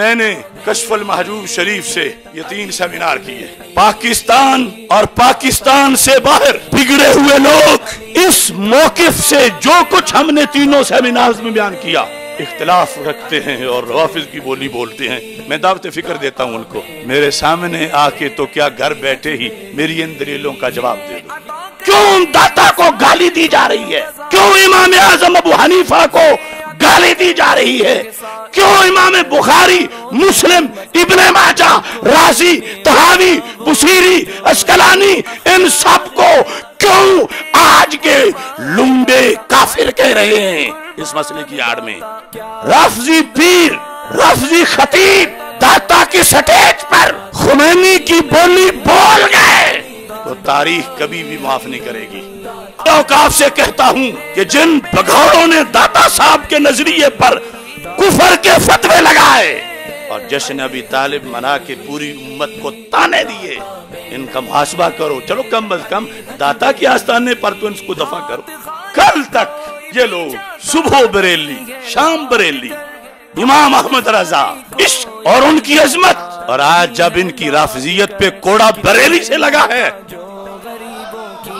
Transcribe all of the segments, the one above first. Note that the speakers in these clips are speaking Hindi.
मैंने कशफल महजूब शरीफ से ये तीन सेमिनार किए पाकिस्तान और पाकिस्तान से बाहर बिगड़े हुए लोग इस मौकफ से जो कुछ हमने तीनों सेमिनार में बयान किया इख्तलाफ रखते हैं और रवाफिज की बोली बोलते हैं मैं दावत फिक्र देता हूँ उनको मेरे सामने आके तो क्या घर बैठे ही मेरी इन दलीलों का जवाब दे दो क्यों दाता को गाली दी जा रही है क्यों इमाम आजम अबू हनीफा को गाली दी जा रही है क्यों इमाम बुखारी मुस्लिम इबन माजा राजी तहावी बुशीरी अस्कलानी इन सब को क्यों आज के लुंडे काफिर कह रहे हैं इस मसले की आड़ में रफजी पीर रफजी खतीब दाता की सटेज पर खुमैनी की बोली बोल गए तो तारीख कभी भी माफ नहीं करेगी औकाफ तो से कहता हूं कि जिन बघाड़ों ने दाता साहब के नजरिए पर कुफर के फतवे लगाए और जश्न अभी तालिब मना के पूरी उम्मत को ताने दिए इनका मुहासबा करो चलो कम अज कम दाता की आस्थाने पर तो इनको दफा करो कल तक ये लोग सुबह बरेली शाम बरेली इमाम अहमद रजा इश्क और उनकी अजमत और आज जब इनकी राफजियत पे कोड़ा बरेली से लगा है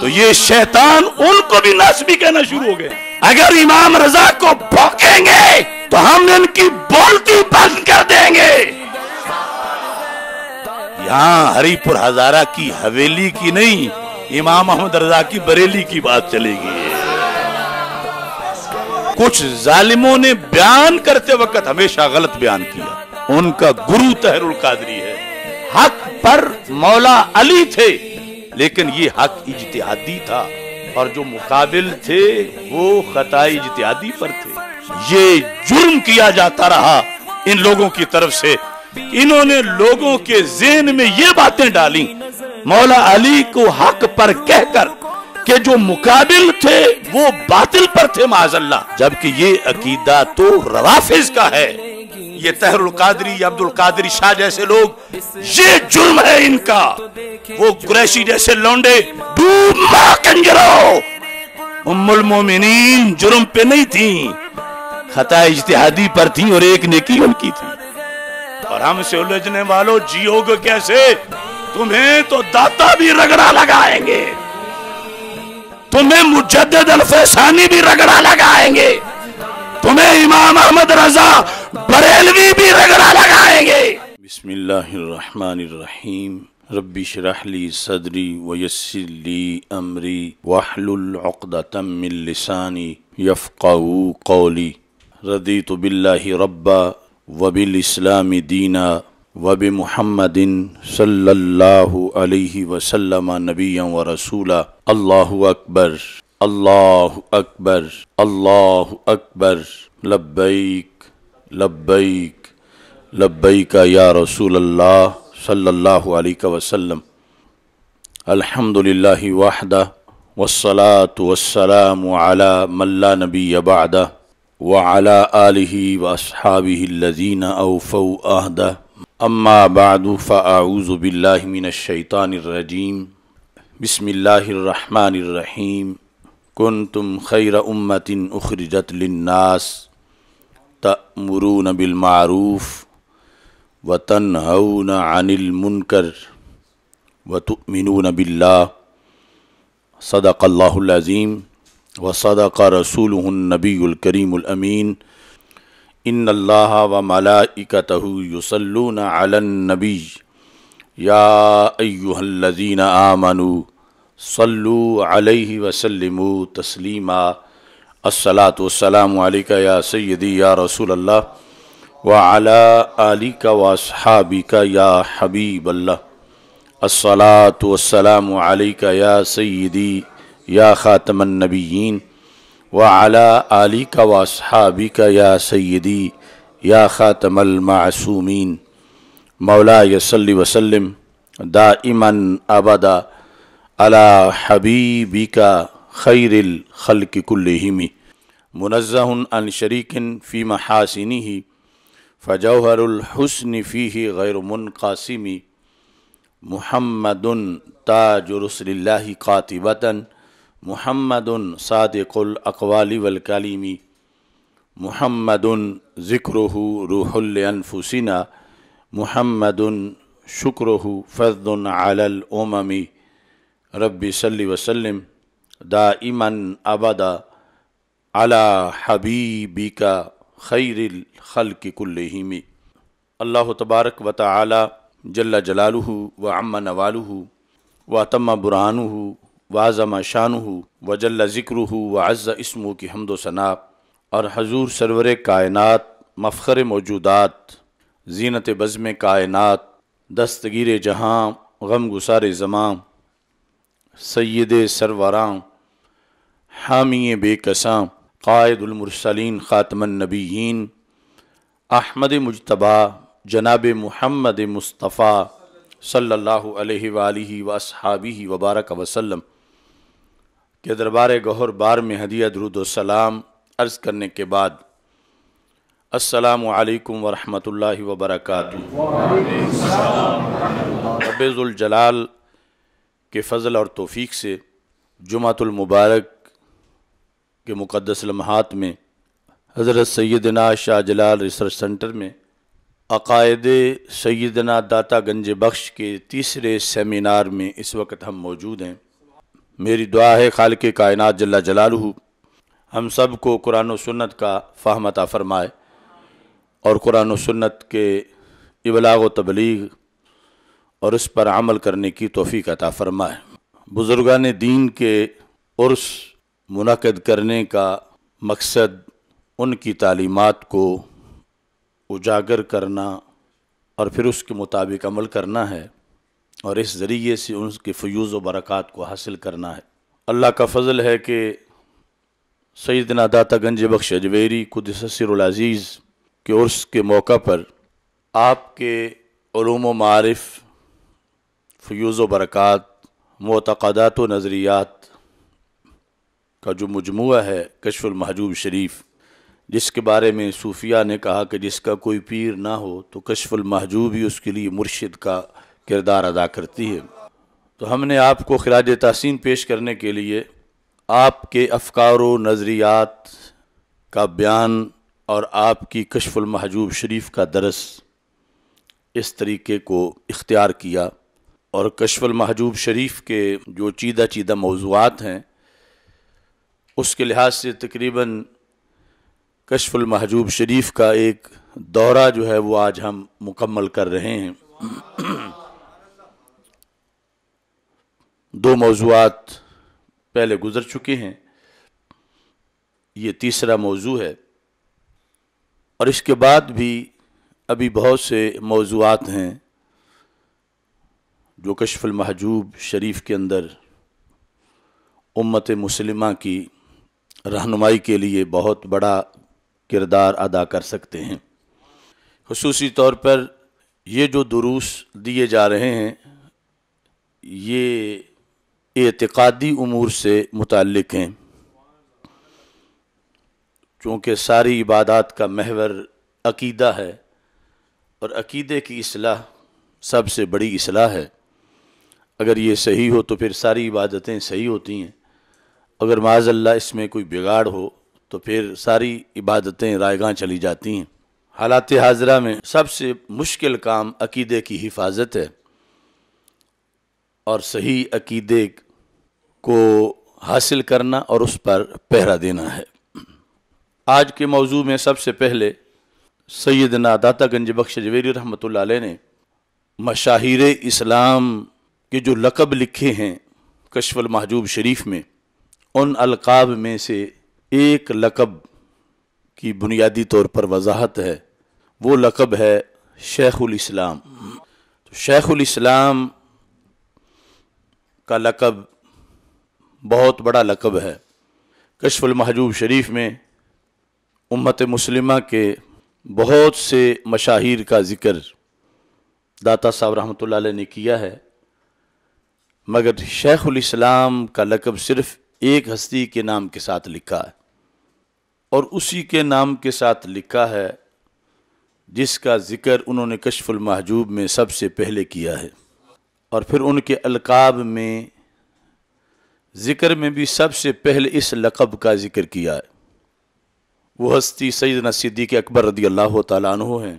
तो ये शैतान उनको भी नस्बी कहना शुरू हो गए अगर इमाम रजा को भोकेंगे तो हम इनकी बोलती बंद कर देंगे यहाँ हरिपुर हजारा की हवेली की नहीं इमाम अहमद रजा की बरेली की बात चलेगी कुछ जालिमों ने बयान करते वक्त हमेशा गलत बयान किया उनका गुरु तहरुल कादरी है हक पर मौला अली थे लेकिन ये हक इजतिहादी था और जो मुकाबिल थे वो खता इजतिहादी पर थे ये जुर्म किया जाता रहा इन लोगों की तरफ से इन्होंने लोगों के जेन में ये बातें डाली मौला अली को हक पर कहकर के जो मुकाबिल थे वो बातिल पर थे माजल्ला जबकि ये अकीदा तो रवाफिज का है ये तहरुल कादरी अब्दुल कादरी शाह जैसे लोग ये जुर्म है इनका वो कुरैशी जैसे लौंडे उम्मुल मोमिनीन जुर्म पे नहीं थी खता इजतिहादी पर थी और एक नेकी उनकी थी और हमसे उलझने वालों जियोगे कैसे तुम्हें तो दाता भी रगड़ा लगाएंगे तुम्हें मुजद अलफेसानी भी रगड़ा लगाएंगे तुम्हें इमाम अहमद रजा बरेलवी भी रगड़ा लगाएंगे बिस्मिल्लाहिर्रहमानिर्रहीम रब्बी शरहली सदरी वयसरली अमरी वाहलतमिल लिसानी यफ़ाऊ कौली रदी तो बिल्ला रब्बा वबिल इस्लामी दीना वब महमद सल्लल्लाहु वसल्लम नबिया व रसूला अल्लाह अकबर अल्लाह अकबर अल्लाह अकबर लब्बैक लब्बैक लब्बैक या रसूल अल्लाह सल्लल्लाहु अलैहि वसल्लम अल्हम्दुलिल्लाहि वहदा वस्सलातु वस्सलामु अला मल्ला नबी बादा व अला आलिहि अल्लज़ीना औफ़ौ अहदा अम्मा बादफ़ाऊज़बिल्लिमिनशैतानरजीम बसमीम कन तुम खैर उम्मतिन उखरजतलनास तमरून बिलमारूफ़ व तनहन अनिलमुनकर व तुमिन बिल्ला सदक़ल्लाज़ीम व सदक़ रसूल नबीलकरीममीन इन अल्लाह व मलाइकत युसल्लून अलनबी या अयुहल्लजीन आमनु सल्लु अलैहि वसल्लमु तस्लीमा अस्सलात वसलाम अलैका या सैदी या रसूल अल्लाह व अला आलिका व असहाबिका या हबीब अल्लाह अस्सलात वसलाम अलैका या सैदी या ख़ातमन नबीयीन व आला आली का वासहाबी का या सैदी या ख़ातमल मासूमीन मौला यसली वसलम दा इमन अबदा अला हबीबी का खैरिल खल कुल्लहिमी मुनज़हन अन शरीकिन फ़ी महासिनी ही फ़जौहरहसन फ़ी गैर मुनकासिमी मुहम्मद ताजुरसल्ला कातिबतन मोहम्मद सादकुल अकवाली वलकालीमी मोहम्मद ज़िक्रहु रूहुलफ़ुसिना मोहम्मद शुक्रहु फ़र्दन आलल ओममी रब्बी सल्ली वसल्लम दा इमन अबदा अला हबीबी का खैरिल खल की कुल्लहिमी अल्लाह तबारक व ताली जल्ला जलालू व अम्मा नवालू व तम बुरहानू वाज़म शान वजल ज़िक्र वज़ इसमू की हमदो सना और हजूर सरवर कायनत मफ़र मौजूदात जीनत बज़म कायनत दस्तगीर जहाँ गम गुसार ज़मां सैद सरवरां हामी बेकसां कायदुलमरसलिन ख़ातमनबीन अहमद मुशतबा जनाब महमद मुस्तफ़ा सल्लल्लाहु अलैहि वसहाबी वबारक वसल्लम के दरबार गहर बार में हदिया दरुदोसलाम अर्ज़ करने के बाद असलकम वरहमल वबरक रबज़ुलजलाल के फ़ल और तोफ़ी से जुमातुलमबारक के मुक़दस लम्हात में हज़रत सैदना शाह जलाल रिसर्च सेंटर में अकायद सैदना दाता गंज बख्श के तीसरे सेमिनार में इस वक्त हम मौजूद हैं मेरी दुआ है खाल के कायनत जल्ला जलालू हम सब को कुरान सन्नत का फ़ाहमता फ़रमाए और कुरान सन्नत के इबलाग तबलीग और इस पर अमल करने की तोफ़ी अता फ़रमाए बुज़ुर्गान दीन के उर्स मुनद करने का मकसद उनकी तालीमत को उजागर करना और फिर उसके मुताबिक अमल करना है और इस ज़रिए से उनके फ्यूज़ व बरक़ात को हासिल करना है अल्लाह का फ़जल है कि सैदना दाता गंज बख्श अजवेरी कुदसरज़ीज़ के उर्स के मौका पर आपके मारफ़ फ्यूज़ व बरक़ात मतकदात व नज़रियात का जो मजमू है कशफ़ुलमहजूब शरीफ़ जिसके बारे में सूफिया ने कहा कि जिसका कोई पीर ना हो तो कशफ़ुलमहजूब ही उसके लिए मुर्शिद का किरदार अदा करती है तो हमने आपको खराज तहसिन पेश करने के लिए आपके अफकार नज़रियात का बयान और आपकी कशफुलमहजूब शरीफ का दरस इस तरीके को इख्तियार किया और कशफुलमहजूब शरीफ के जो चीदा चीदा मौजूद हैं उसके लिहाज से तकरीबन कशफुलमहजूब शरीफ का एक दौरा जो है वो आज हम मुकम्मल कर रहे हैं दो मौजूद पहले गुज़र चुके हैं ये तीसरा मौजू है और इसके बाद भी अभी बहुत से मौजूद हैं जो कशफुल महजूब शरीफ के अंदर उम्मत मुसलिमा की रहनुमाई के लिए बहुत बड़ा किरदार अदा कर सकते हैं खसूसी तौर पर ये जो दुरुस दिए जा रहे हैं ये एतकादी अमूर से मुतक़ हैं चूँकि सारी इबादत का महवर अकीदा है और अकीदे की असलाह सबसे बड़ी असलाह है अगर ये सही हो तो फिर सारी इबादतें सही होती हैं अगर माजल्ला इसमें कोई बिगाड़ हो तो फिर सारी इबादतें रायगा चली जाती हैं हालात हाजरा में सबसे मुश्किल काम अकीदे की हिफाजत है और सही अकीदे को हासिल करना और उस पर पहरा देना है आज के मौजू में सबसे पहले सैदना दाता गंज बख्श जवेरी रहमत ने मशाहिर इस्लाम के जो लकब लिखे हैं कशफल महजूब शरीफ में उन अलकाब में से एक लकब की बुनियादी तौर पर वजाहत है वो लकब है शेख इस्लाम तो शेखुल इस्लाम का लकब बहुत बड़ा लकब है कशफुल महजूब शरीफ में उम्मत मुसलिमा के बहुत से मशाहिर का ज़िक्र दाता साहब रहमत ने किया है मगर शेख़ुलस्लाम का लकब सिर्फ़ एक हस्ती के नाम के साथ लिखा है और उसी के नाम के साथ लिखा है जिसका ज़िक्र उन्होंने कशफुल महजूब में सबसे पहले किया है और फिर उनके अलकाब में ज़िक्र में भी सबसे पहले इस लकब का ज़िक्र किया है वो हस्ती सैदना के अकबर रदी अल्लाह तु हैं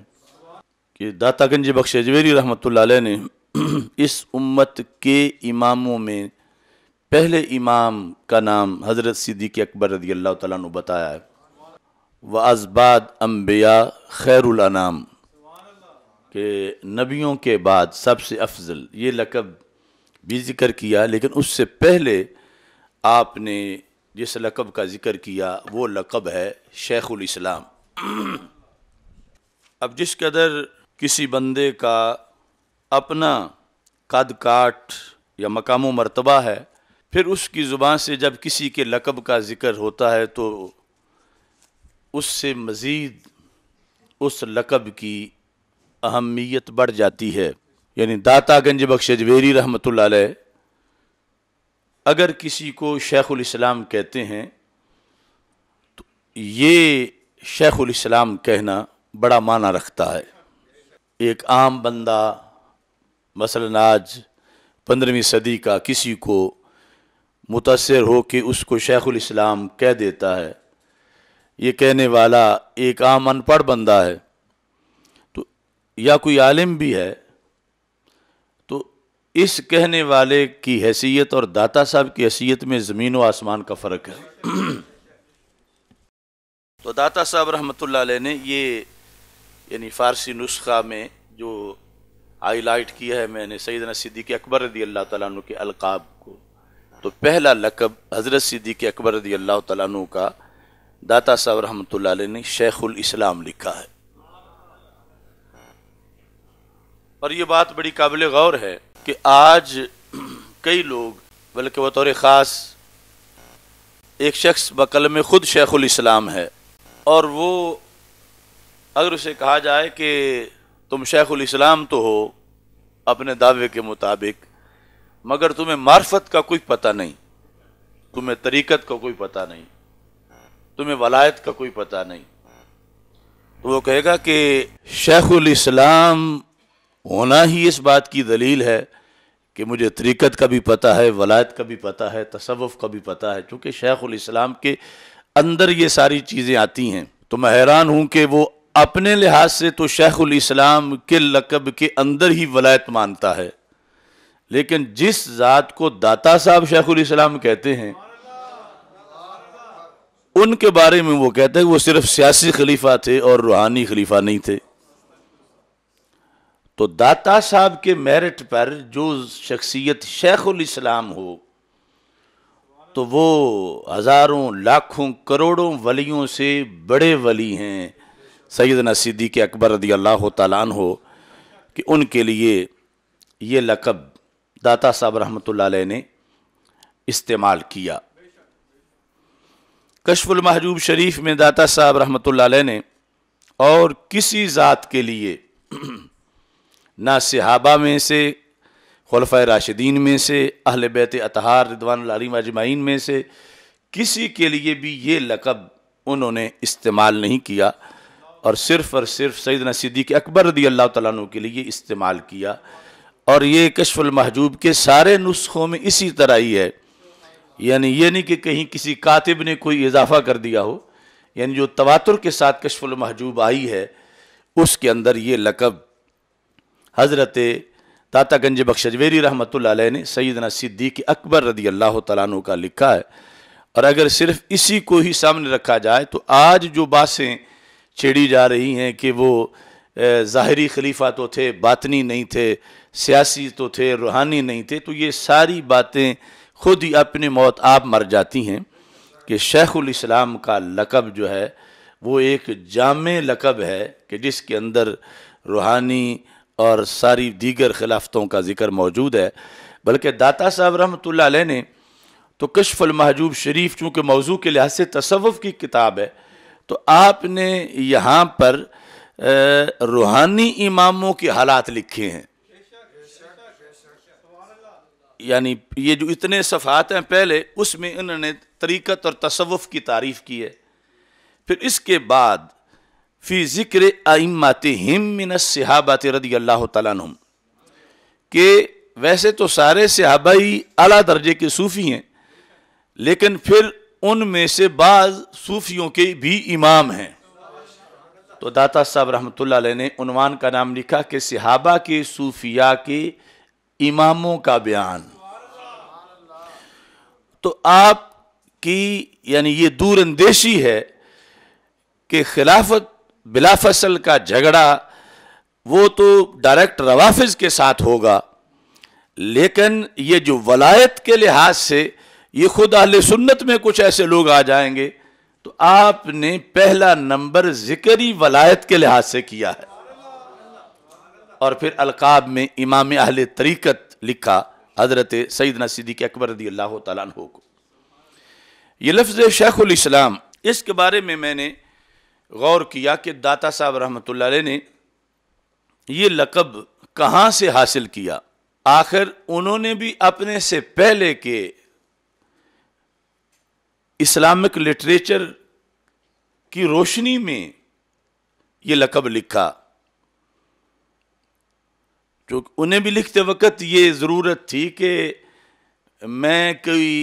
कि दाता गंज बख्श अजवेरी रहमत ने इस उम्मत के इमामों में पहले इमाम का नाम हज़रत सिद्दीक अकबर रदी अल्लाह तु बताया है व अजबाद अम्बिया खैरुलनाम कि नबियों के बाद सबसे अफजल ये लकब भी ज़िक्र किया लेकिन उससे पहले आपने जिस लकब का ज़िक्र किया वो लकब है शेखुल इस्लाम अब जिस कदर किसी बंदे का अपना कद काट या मकाम मरतबा है फिर उसकी ज़ुबान से जब किसी के लकब का ज़िक्र होता है तो उससे मज़ीद उस लकब की अहमियत बढ़ जाती है यानी दाता गंज बख्श जवेरी रहमत अगर किसी को उम कहते हैं तो ये उम कहना बड़ा माना रखता है एक आम बंदा मसलन आज पंद्रहवीं सदी का किसी को मुतासर हो कि उसको शेख़ुलस्लाम कह देता है ये कहने वाला एक आम अनपढ़ बंदा है या कोई आलिम भी है तो इस कहने वाले की हैसियत और दाता साहब की हैसियत में ज़मीन व आसमान का फ़र्क है तो दाता साहब रहमत ने ये यानी फ़ारसी नुस्खा में जो हाईलाइट किया है मैंने सैदना सिद्दीक अकबर रदी अल्लाह तु के अलकाब को तो पहला लकब हज़रत सिद्दीक अकबर रदी अल्लाह तु का दाता साहब रहमत ने शेख इस्लाम लिखा है और ये बात बड़ी काबिल गौर है कि आज कई लोग बल्कि बतौर ख़ास एक शख्स बकल में ख़ुद शेखुल इस्लाम है और वो अगर उसे कहा जाए कि तुम शेखुल इस्लाम तो हो अपने दावे के मुताबिक मगर तुम्हें मार्फत का कोई पता नहीं तुम्हें तरीक़त का कोई पता नहीं तुम्हें वलायत का कोई पता नहीं तो वो कहेगा कि शेखुल इस्लाम होना ही इस बात की दलील है कि मुझे तरीक़त का भी पता है वलायत का भी पता है तसवफ़ का भी पता है चूँकि शेख़ुलस्लाम के अंदर ये सारी चीज़ें आती हैं तो मैं हैरान हूँ कि वो अपने लिहाज से तो शेख़ुलस्लाम के लकब के अंदर ही वलायत मानता है लेकिन जिस ज़ात को दाता साहब शेख़ुलस्लाम कहते हैं उनके बारे में वो कहते हैं वो सिर्फ सियासी खलीफा थे और रूहानी खलीफा नहीं थे तो दाता साहब के मेरिट पर जो शख्सियत शेखुल इस्लाम हो तो वो हज़ारों लाखों करोड़ों वलियों से बड़े वली हैं नसीदी के अकबर रदी अल्लाह तालान हो कि उनके लिए ये लकब दाता साहब रहमत ने इस्तेमाल किया कशफुल महजूब शरीफ में दाता साहब रहमत ने और किसी ज़ात के लिए ना सिहाबा में से खलफ़ राशिदीन में से अहल बैत अतहार रिदवान अलीम अजमाइन में से किसी के लिए भी ये लकब उन्होंने इस्तेमाल नहीं किया और सिर्फ़ और सिर्फ नसीदी के अकबर रदी अल्लाह तु के लिए इस्तेमाल किया और ये कशफ़ुलमहजूब के सारे नुस्खों में इसी तरह ही है यानी ये नहीं कि कहीं किसी कातिब ने कोई इजाफा कर दिया हो यानी जो तवातुर के साथ कशफ़ुलमहजूब आई है उसके अंदर ये लकब हज़रत ताता गंज बख्शजवेरी रहमत ने सैदना सिद्दीक अकबर रदी अल्लाह तु का लिखा है और अगर सिर्फ इसी को ही सामने रखा जाए तो आज जो बासें छेड़ी जा रही हैं कि वो ज़ाहरी खलीफा तो थे बातनी नहीं थे सियासी तो थे रूहानी नहीं थे तो ये सारी बातें खुद ही अपने मौत आप मर जाती हैं कि शेख उम का लकब जो है वो एक जाम लकब है कि जिसके अंदर रूहानी और सारी दीगर खिलाफतों का जिक्र मौजूद है बल्कि दाता साहब रहमत ने तो कशफलमहजूब शरीफ चूँकि मौजू के लिहाज से तसवफ़ की किताब है तो आपने यहाँ पर रूहानी इमामों के हालात लिखे हैं यानी ये जो इतने सफ़ात हैं पहले उसमें इन्होंने तरीक़त और तसवफ़ की तारीफ़ की है फिर इसके बाद फ़ी ज़िक्र आइमात हिम मिन सहाबात रदी अल्लाह तुम के वैसे तो सारे ही अला दर्जे के सूफ़ी हैं लेकिन फिर उनमें से बाज़ सूफ़ियों के भी इमाम हैं तो दाता साहब रहमत ने उनवान का नाम लिखा कि सिहाबा के सूफिया के इमामों का बयान तो आप की यानी ये दूरंदेशी है कि खिलाफत बिला फसल का झगड़ा वो तो डायरेक्ट रवाफिज के साथ होगा लेकिन ये जो वलायत के लिहाज से ये खुद अहल सुन्नत में कुछ ऐसे लोग आ जाएंगे तो आपने पहला नंबर जिक्री वलायत के लिहाज से किया है और फिर अलकाब में इमाम अहल तरीक़त लिखा हज़रत सईद नसीदी अकबर रदी अल्लाह तु को ये लफ्ज़ शेख उम इसके बारे में मैंने गौर किया कि दाता साहब रहमत ने ये लकब कहाँ से हासिल किया आखिर उन्होंने भी अपने से पहले के इस्लामिक लिटरेचर की रोशनी में ये लकब लिखा जो उन्हें भी लिखते वक्त ये ज़रूरत थी कि मैं कोई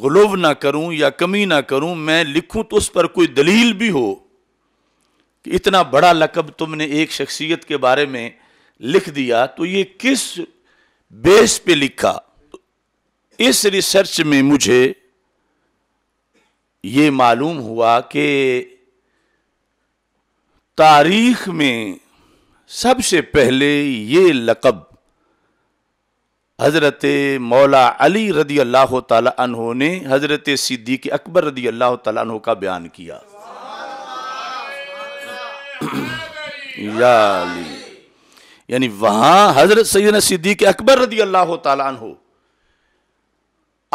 गलोव ना करूं या कमी ना करूं मैं लिखूं तो उस पर कोई दलील भी हो कि इतना बड़ा लकब तुमने एक शख्सियत के बारे में लिख दिया तो ये किस बेस पे लिखा इस रिसर्च में मुझे ये मालूम हुआ कि तारीख में सबसे पहले ये लकब हज़रत मौला अली रदी अल्लाह तहो ने हज़रत सिद्दीक अकबर रदी अल्लाह तहो का बयान किया या यानी वहां हज़रत सैद सिद्दीक अकबर रदी अल्लाह तहो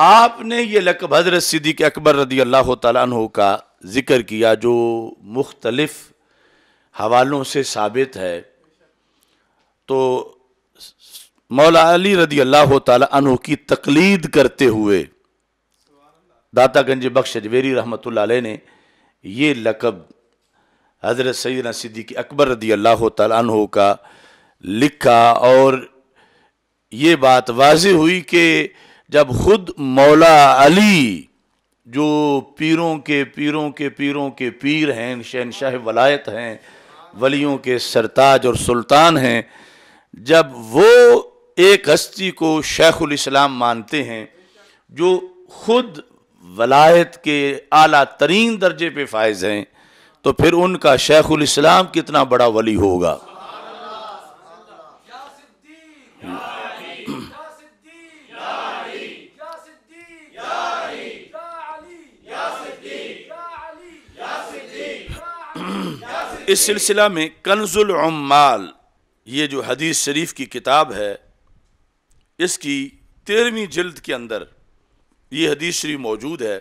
आपने ये लकब हज़रत सिद्दीक अकबर रदी अल्लाह तहों का ज़िक्र किया जो मुख्तलफ़ हवालों से साबित है तो मौला अली रदी अल्लाह तु की तकलीद करते हुए दाता गंज बख्श अजवेरी रहमत ने ये लकब हज़रत सैद सिद्दीक अकबर रदी अल्लाह तु का लिखा और ये बात वाज हुई कि जब ख़ुद मौला अली जो पीरों के पीरों के पीरों के पीर हैं शहनशाह वलायत हैं वलियों के सरताज और सुल्तान हैं जब वो एक हस्ती को शेखुल इस्लाम मानते हैं जो खुद वलायत के आला तरीन दर्जे पे फायज हैं तो फिर उनका शेखुल इस्लाम कितना बड़ा वली होगा इस सिलसिला में कंजुल उम्माल ये जो हदीस शरीफ की किताब है इसकी तेरहवीं जल्द के अंदर ये हदीस मौजूद है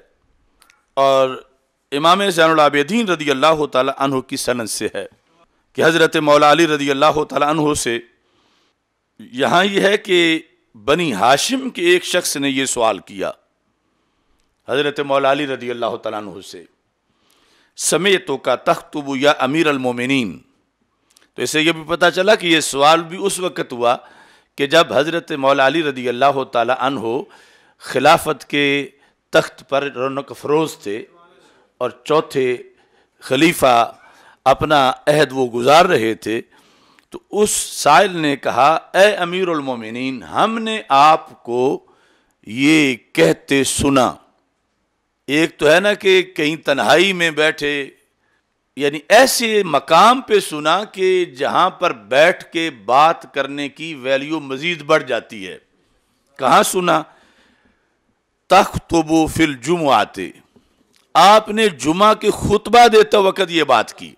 और इमाम जैनदीन रदी अल्लाह तहु की सनत से है कि हज़रत मौला अली रदी अल्लाह तहु से यहाँ यह है कि बनी हाशिम के एक शख्स ने यह सवाल किया हज़रत मौला अली रदी अल्लाह तहु से समय तो का तख्तुब या अमीर अलमोमिन तो इसे यह भी पता चला कि यह सवाल भी उस वक़्त हुआ कि जब हज़रत मौला अली रदी अल्लाह तहो खिलाफत के तख्त पर रौनक फरोज थे और चौथे खलीफा अपना अहद वो गुजार रहे थे तो उस साइल ने कहा ए अमीरमिन हमने आपको ये कहते सुना एक तो है ना कि कहीं तन्हाई में बैठे यानी ऐसे मकाम पे सुना कि जहां पर बैठ के बात करने की वैल्यू मज़ीद बढ़ जाती है कहा सुना वो फिल जुम आते आपने जुमा के खुतबा देते वक़्त ये बात की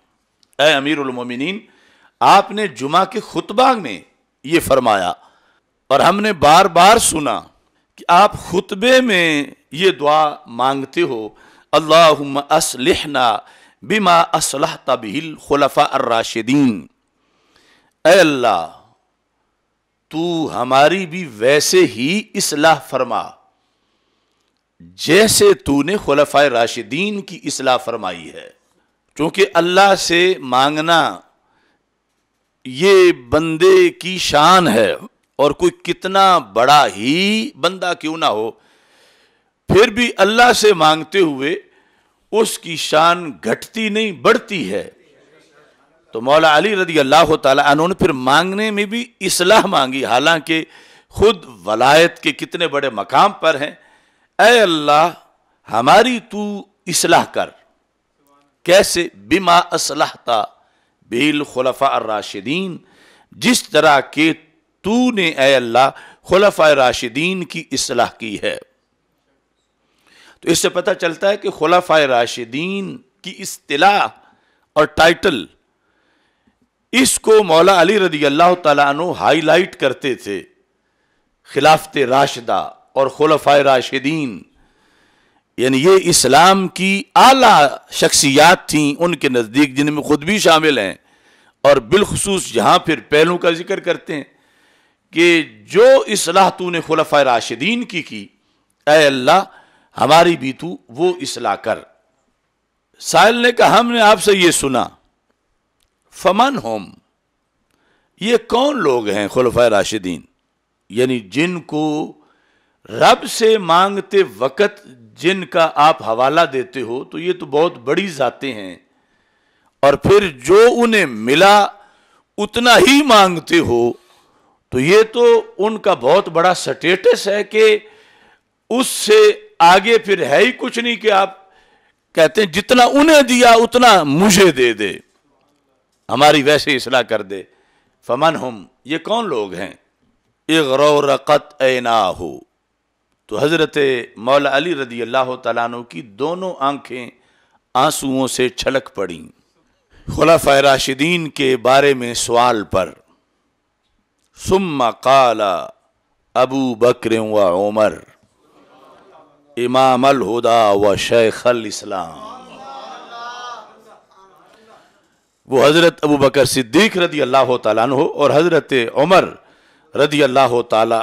ए अमीरमिन आपने जुमा के खुतबा में ये फरमाया और हमने बार बार सुना कि आप खुतबे में ये दुआ मांगते हो अल्लाह असलहना बिमा असलह तबिल खलफा अर्राशिदीन अल्लाह तू हमारी भी वैसे ही इसलाह फरमा जैसे तूने खलफा राशिदीन की इसलाह फरमाई है क्योंकि अल्लाह से मांगना ये बंदे की शान है और कोई कितना बड़ा ही बंदा क्यों ना हो फिर भी अल्लाह से मांगते हुए उसकी शान घटती नहीं बढ़ती है तो मौला अली रदी अल्लाह तन फिर मांगने में भी इसलाह मांगी हालांकि खुद वलायत के कितने बड़े मकाम पर हैं ए अल्लाह हमारी तू इसलाह कर कैसे बिमा असलाह था बेल खलफा राशिदीन जिस तरह के तू ने अल्लाह खलफा राशिदीन की इसलाह की है तो इससे पता चलता है कि खुलाफा राशिदीन की इस्तिला और टाइटल इसको मौला अली रदी अल्लाह तु हाईलाइट करते थे खिलाफत राशिदा और खुलाफा राशिदीन यानी ये इस्लाम की आला शख्सियात थी उनके नज़दीक जिनमें ख़ुद भी शामिल हैं और बिलखसूस यहाँ फिर पहलू का जिक्र करते हैं कि जो इसलाह तूने खुलफा राशिदीन की की अल्लाह हमारी बीतू वो इसला कर साहिल ने कहा हमने आपसे ये सुना फमन होम ये कौन लोग हैं खुलफा राशिदीन यानी जिनको रब से मांगते वक़्त जिनका आप हवाला देते हो तो ये तो बहुत बड़ी जाते हैं और फिर जो उन्हें मिला उतना ही मांगते हो तो ये तो उनका बहुत बड़ा स्टेटस है कि उससे आगे फिर है ही कुछ नहीं कि आप कहते हैं जितना उन्हें दिया उतना मुझे दे दे हमारी वैसे इसलाह कर दे फमन हम ये कौन लोग हैं ये गौरकत ना हो तो हज़रत मौला अली रदी अल्लाह तु की दोनों आंखें आंसुओं से छलक पड़ी खुलाफा राशिदीन के बारे में सवाल पर सुम्मा काला अबू बकर उमर इमाम अल हुदा व शेख अल इस्लाम वो हज़रत अबू बकर सिद्दीक रदी अल्लाह तन और हज़रत उमर रदी अल्लाह तन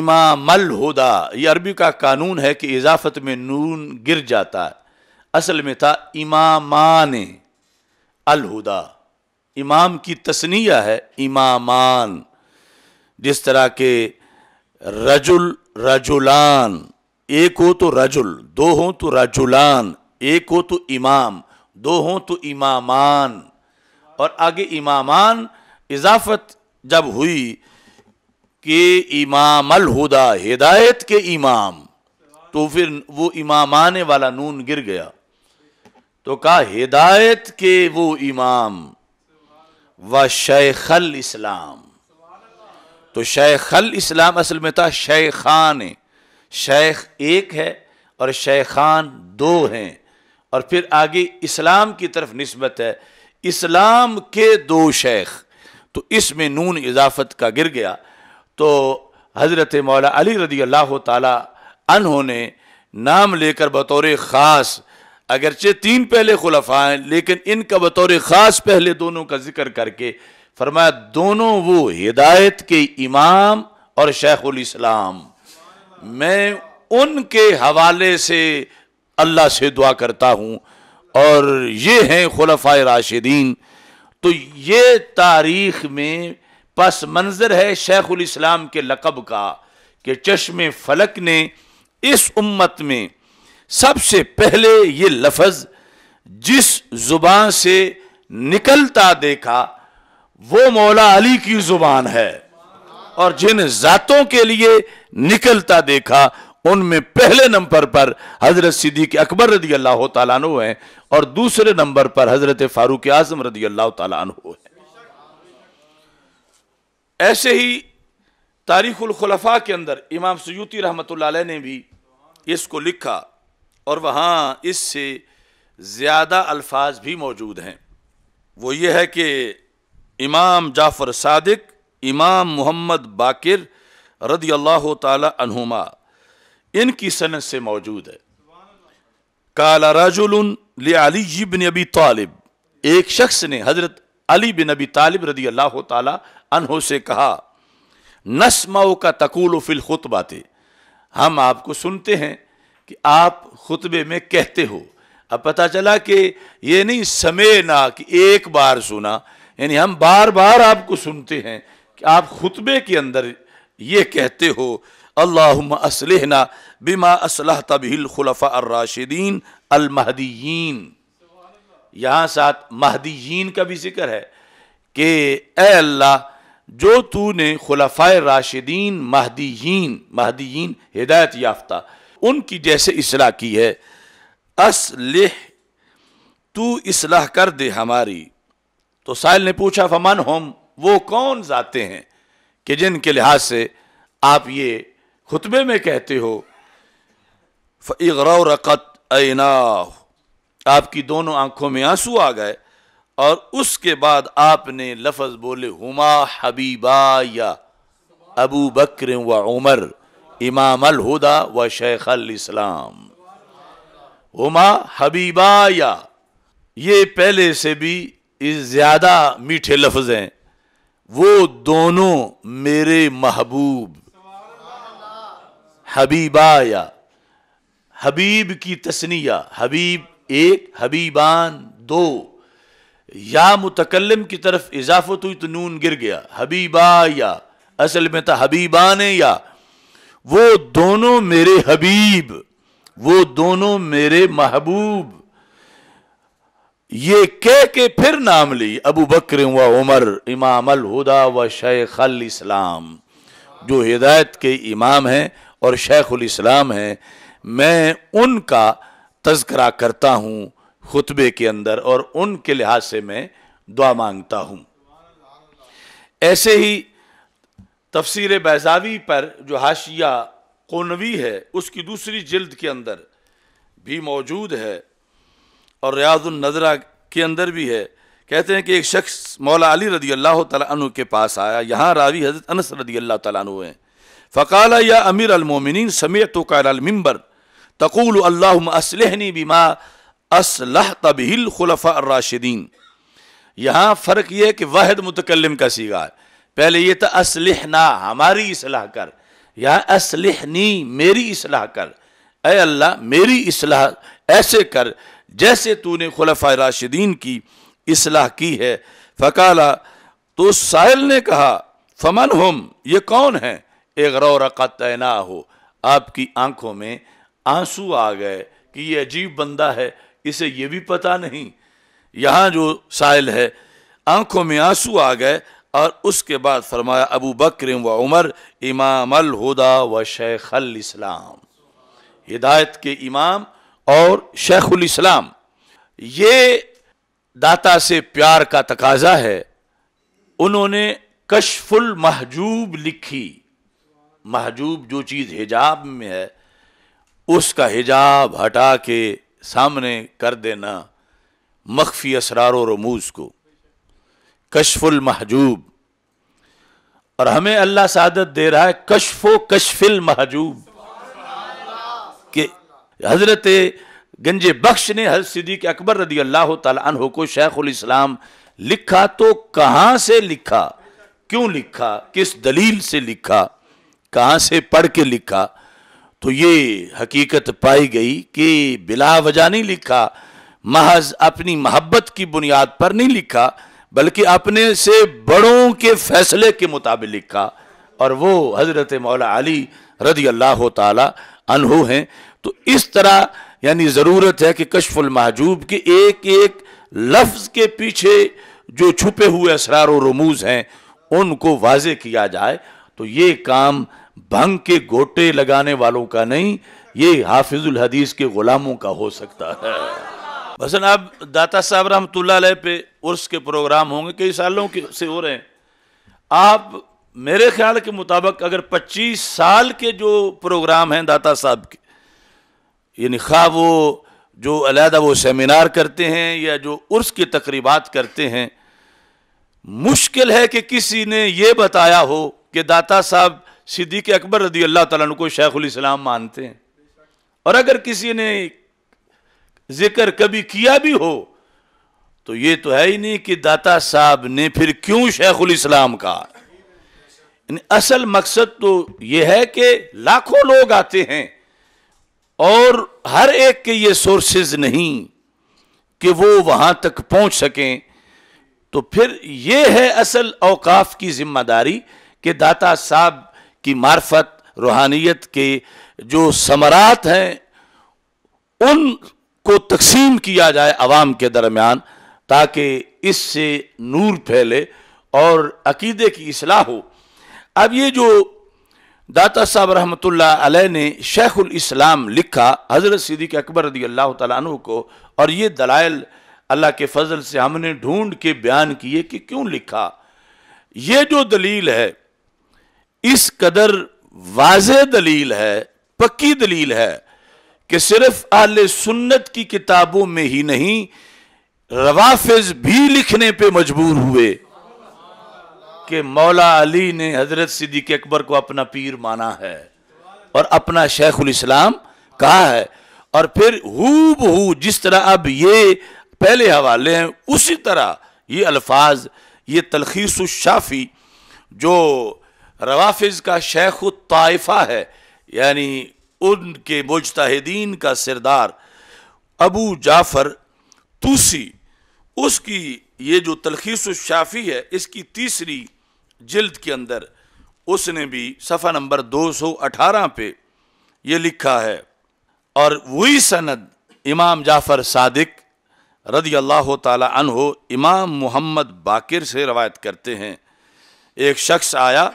इमाम अल हुदा ये अरबी का कानून है कि इजाफत में नून गिर जाता है असल में था इमामान अल हुदा इमाम की तस्निया है इमामान जिस तरह के रजुल रजुलान एक हो तो रजुल दो हो तो रजुलान एक हो तो इमाम दो हो तो इमामान और आगे इमामान इजाफत जब हुई कि इमाम हुदा हिदायत के इमाम तो फिर वो इमाम आने वाला नून गिर गया तो कहा हिदायत के वो इमाम व शेखल इस्लाम तो शेखल इस्लाम असल में था शेखान शेख एक है और शेखान दो हैं और फिर आगे इस्लाम की तरफ नस्बत है इस्लाम के दो शेख तो इसमें नून इजाफत का गिर गया तो हज़रत मौला अली रदी अल्लाह तहों ने नाम लेकर बतौर ख़ास अगरचे तीन पहले खुलफा हैं लेकिन इनका बतौर ख़ास पहले दोनों का जिक्र करके फरमाया दोनों वो हिदायत के इमाम और शेखुल इस्लाम मैं उनके हवाले से अल्लाह से दुआ करता हूँ और ये हैं खुलफ़ा राशिदीन तो ये तारीख में पस मंज़र है शेखुल इस्लाम के लकब का कि चश्मे फलक ने इस उम्मत में सबसे पहले ये लफज जिस जुबान से निकलता देखा वो मौला अली की जुबान है और जिन जातों के लिए निकलता देखा उनमें पहले नंबर पर हजरत सिद्दीक अकबर रदी अल्लाह तु है और दूसरे नंबर पर हजरत फारूक आजम रदी अल्लाह तु है ऐसे ही तारीखुलखलफा के अंदर इमाम सयूती रहमत ने भी इसको लिखा और वहां इससे ज़्यादा अल्फाज भी मौजूद हैं वो ये है कि इमाम जाफ़र सादिक इमाम मोहम्मद बाकिर रदी अल्लाह तहुमा इनकी सनत से मौजूद है काला रजुल अली बिन अबी तालिब एक शख्स ने हज़रत अली बिन अबी तालिब रदी अल्लाह तहो से कहा नस्माओ का तकुल फिल खुतबाते हम आपको सुनते हैं कि आप खुतबे में कहते हो अब पता चला कि ये नहीं समय ना कि एक बार सुना यानी हम बार बार आपको सुनते हैं कि आप खुतबे के अंदर ये कहते हो अल्लाह असलहना बिमा असलह तबिलखलफ़ा अर्राशिदीन अलमहदीन यहाँ साथ महदीन का भी जिक्र है कि अल्लाह जो तूने खुलफ़ा राशिदीन महदीन महदीन हिदायत याफ्ता उनकी जैसे इसलाह की है असलह तू इसलाह कर दे हमारी तो साहिल ने पूछा फमन होम वो कौन जाते हैं कि जिनके लिहाज से आप ये खुतबे में कहते हो रकत अनाह आपकी दोनों आंखों में आंसू आ गए और उसके बाद आपने लफज बोले हुमा हबीबा या अबू बकर व उमर इमाम अलहुदा व शेख अल इस्लाम हुमा हबीबा या ये पहले से भी ज़्यादा मीठे लफ्ज़ हैं वो दोनों मेरे महबूब हबीबाया हबीब की तस्निया हबीब एक हबीबान दो या मुतकलम की तरफ इजाफत हुई तो नून गिर गया हबीबा या असल में था तो हबीबान या वो दोनों मेरे हबीब वो दोनों मेरे महबूब ये कह के फिर नाम ली अबू बकर व उमर इमाम अलहुदा व शेख अल इस्लाम जो हिदायत के इमाम हैं और शेख उल इस्लाम हैं मैं उनका तस्करा करता हूँ खुतबे के अंदर और उनके लिहाज से मैं दुआ मांगता हूँ ऐसे ही तफसीर बैजावी पर जो हाशिया कोनवी है उसकी दूसरी जिल्द के अंदर भी मौजूद है और रियाजुलनजरा के अंदर भी है कहते हैं कि एक शख्स मौला अली रदी अल्लाह तु के पास आया यहाँ रावी हजरत अनस रदी अल्लाह तु हैं फ़काल या अमीर अलमोमिन समेत तो कालमबर तकुल असलहनी बिमा असलह तबिल खुलफ़ाराशिदीन यहाँ फ़र्क ये कि वाहद मुतकलम का सीगा है पहले ये था असलह ना हमारी असलाह कर यहाँ असलहनी मेरी असलाह कर अल्लाह मेरी असलाह ऐसे कर जैसे तूने खुलफा राशिदीन की असलाह की है फ़काला तो साहिल ने कहा फमन हम ये कौन है एक रौ का तैना हो आपकी आंखों में आंसू आ गए कि ये अजीब बंदा है इसे ये भी पता नहीं यहाँ जो साहिल है आंखों में आंसू आ गए और उसके बाद फरमाया अबू बकर व उमर इमाम अल हुदा व शेखल इस्लाम हिदायत के इमाम और शेख इस्लाम ये दाता से प्यार का तकाजा है उन्होंने कशफुल महजूब लिखी महजूब जो चीज़ हिजाब में है उसका हिजाब हटा के सामने कर देना मख्फी असरार रमूज को कशफुल महजूब और हमें अल्लाह सादत दे रहा है कशफो कशफिल महजूब हज़रत गंज बख्श ने हजरत सिद्दीक अकबर रदी अल्लाह तन को शेख़ुलस्लाम लिखा तो कहाँ से लिखा क्यों लिखा किस दलील से लिखा कहाँ से पढ़ के लिखा तो ये हकीकत पाई गई कि बिला वजह नहीं लिखा महज अपनी मोहब्बत की बुनियाद पर नहीं लिखा बल्कि अपने से बड़ों के फैसले के मुताबिक लिखा और वो हज़रत मौला अली रदी अल्लाह तला हैं तो इस तरह यानी ज़रूरत है कि कशफुल महजूब के एक एक लफ्ज़ के पीछे जो छुपे हुए असरार रमूज हैं उनको वाजे किया जाए तो ये काम भंग के गोटे लगाने वालों का नहीं ये हाफिजुल हदीस के ग़ुलामों का हो सकता है बसन आप दाता साहब रहमत पे उर्स के प्रोग्राम होंगे कई सालों के से हो रहे हैं आप मेरे ख्याल के मुताबिक अगर 25 साल के जो प्रोग्राम हैं दाता साहब के यानी खा वो जो अलहदा वो सेमिनार करते हैं या जो उर्स की तकरीबात करते हैं मुश्किल है कि किसी ने ये बताया हो कि दाता साहब सिद्दीक अकबर रदी अल्लाह तला को उम मानते हैं और अगर किसी ने जिक्र कभी किया भी हो तो ये तो है ही नहीं कि दाता साहब ने फिर क्यों शेखुलस्लाम कहा असल मकसद तो ये है कि लाखों लोग आते हैं और हर एक के ये सोर्सेज नहीं कि वो वहां तक पहुंच सकें तो फिर ये है असल अवकाफ की जिम्मेदारी कि दाता साहब की मार्फत रूहानियत के जो समरात हैं उनको तकसीम किया जाए आवाम के दरमियान ताकि इससे नूर फैले और अकीदे की असलाह हो अब ये जो दाता साहब रहमत आलह ने शेखुल इस्लाम लिखा हज़रत सिद्दीक अकबर रदी अल्लाह तु को और ये दलाइल अल्लाह के फजल से हमने ढूंढ के बयान किए कि क्यों लिखा ये जो दलील है इस कदर वाज दलील है पक्की दलील है कि सिर्फ आल सुन्नत की किताबों में ही नहीं रवाफिज भी लिखने पर मजबूर हुए कि मौला अली ने हजरत सिद्दीक अकबर को अपना पीर माना है और अपना शेखुल इस्लाम कहा है और फिर हूब हु जिस तरह अब ये पहले हवाले हैं उसी तरह ये अल्फाज ये तलखीस शाफ़ी जो रवाफिज़ का शेख ताइफा है यानी उनके मुजतहदीन का सरदार अबू जाफ़र तूसी उसकी ये जो तलखीस शाफ़ी है इसकी तीसरी जिल्द के अंदर उसने भी सफ़ा नंबर 218 पे ये लिखा है और वही सनद इमाम जाफ़र सादिक रदी अल्लाह तहो इमाम मोहम्मद बाकिर से रवायत करते हैं एक शख्स आया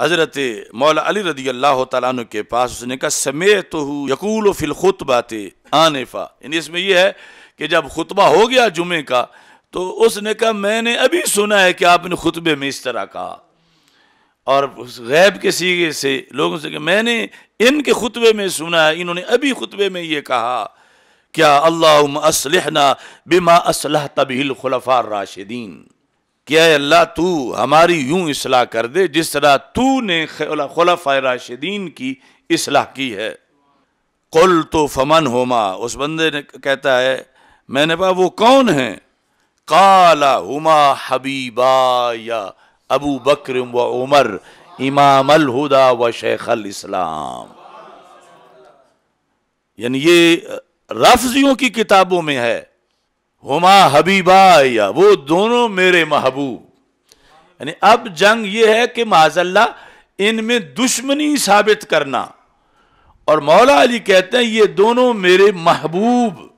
हज़रत मौला अली रदी अल्लाह तु के पास उसने कहा समय तो हूँ यकूल फिलखुत ते आनेफा यानी इसमें यह है कि जब खुतबा हो गया जुमे का तो उसने कहा मैंने अभी सुना है कि आपने खुतबे में इस तरह कहा और गैब के सीगे से लोगों से कि मैंने इनके खुतबे में सुना है इन्होंने अभी खुतबे में ये कहा क्या अल्लाह असलहना बिमा असलह तबील खुलफा राशिदीन क्या अल्लाह तू हमारी यूं इसलाह कर दे जिस तरह तू ने खुलफा राशिदीन की इसलाह की है कुल तो फमन होमा उस बंदे ने कहता है मैंने कहा वो कौन हैं काला उमा हबीबा या अबू बकर व उमर इमाम अलहुदा व शेख अल इस्लाम यानी ये रफजियों की किताबों में है हुमा हबीबा या वो दोनों मेरे महबूब यानी अब जंग ये है कि माजल्ला इनमें दुश्मनी साबित करना और मौला अली कहते हैं ये दोनों मेरे महबूब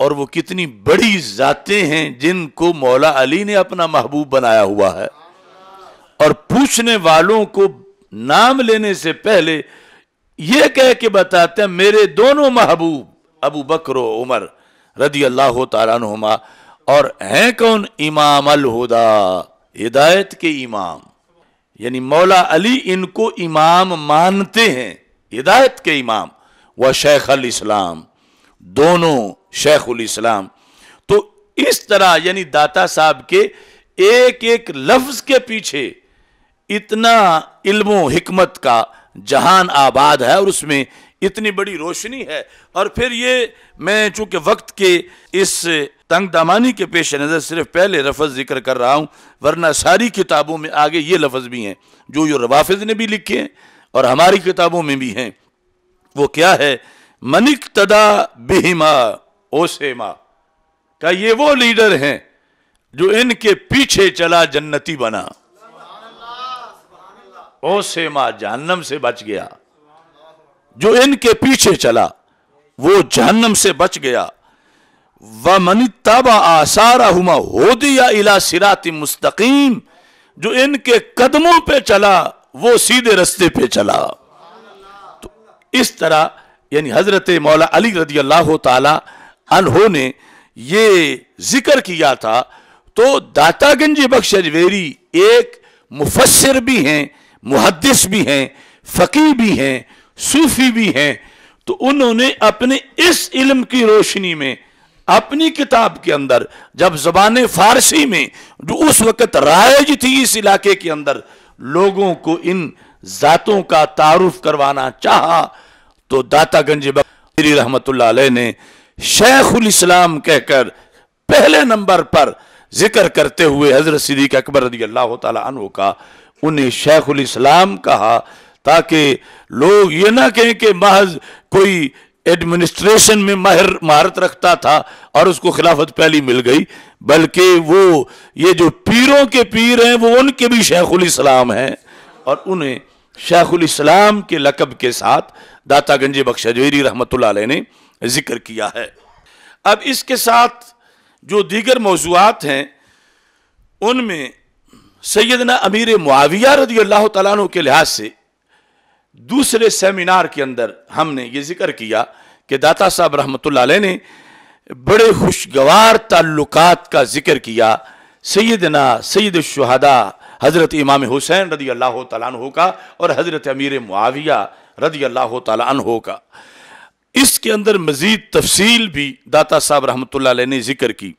और वो कितनी बड़ी जाते हैं जिनको मौला अली ने अपना महबूब बनाया हुआ है और पूछने वालों को नाम लेने से पहले यह कह के बताते हैं मेरे दोनों महबूब अबू बकर उमर रदी अल्लाह तारा और हैं कौन इमाम अल हुदा हिदायत के इमाम यानी मौला अली इनको इमाम मानते हैं हिदायत के इमाम व शेख अल इस्लाम दोनों शेखुल इस्लाम तो इस तरह यानी दाता साहब के एक एक लफ्ज के पीछे इतना इल्म हमत का जहान आबाद है और उसमें इतनी बड़ी रोशनी है और फिर ये मैं चूंकि वक्त के इस तंग दामानी के पेश नज़र सिर्फ पहले लफज जिक्र कर रहा हूँ वरना सारी किताबों में आगे ये लफज भी हैं जो यो रवाफिज ने भी लिखे हैं और हमारी किताबों में भी हैं वो क्या है मनिक तदा बेहिमा ओसेमा का ये वो लीडर हैं जो इनके पीछे चला जन्नती बना ओसेमा जहन्नम से बच गया जो इनके पीछे चला वो जहन्नम से बच गया व मनिताबा आसारा हुमा हो दिया इला सिराती मुस्तकीम जो इनके कदमों पे चला वो सीधे रस्ते पे चला तो इस तरह यानी हजरत मौला अली रजी अल्लाह ताला उन्होंने ये जिक्र किया था तो दातागंज बख्श अजवेरी एक मुफसर भी हैं मुहदस भी हैं फ़की भी हैं सूफ़ी भी हैं तो उन्होंने अपने इस इल्म की रोशनी में अपनी किताब के अंदर जब जबान फारसी में जो उस वक़्त रायज थी इस इलाके के अंदर लोगों को इन ज़ातों का तारुफ करवाना चाहा तो दाता गंजे बख्श रहमत ने शेखुल इस्लाम कहकर पहले नंबर पर जिक्र करते हुए हजरत सिद्दीक अकबर रदी अल्लाह तु का उन्हें शेखुल इस्लाम कहा ताकि लोग ये ना कहें कि महज कोई एडमिनिस्ट्रेशन में माहिर महारत रखता था और उसको खिलाफत पहली मिल गई बल्कि वो ये जो पीरों के पीर हैं वो उनके भी शेखुल इस्लाम हैं और उन्हें शेखुल इस्लाम के लकब के साथ दाता गंजे बख्शजवेरी रहमत ने जिक्र किया है अब इसके साथ जो दीगर मौजूद हैं उनमें सैदना अमीर मुआविया रदी अल्लाह तु के लिहाज से दूसरे सेमिनार के अंदर हमने ये जिक्र किया कि दाता साहब रहमत ने बड़े खुशगवार ताल्लुक का जिक्र किया सैदना सैद शहदा हज़रत इमाम हुसैन रदी अल्लाह तु का और हज़रत अमीर मुआविया रदी अल्लाह तु का इसके अंदर मजीद तफसील भी दाता साहब रहमत ने जिक्र की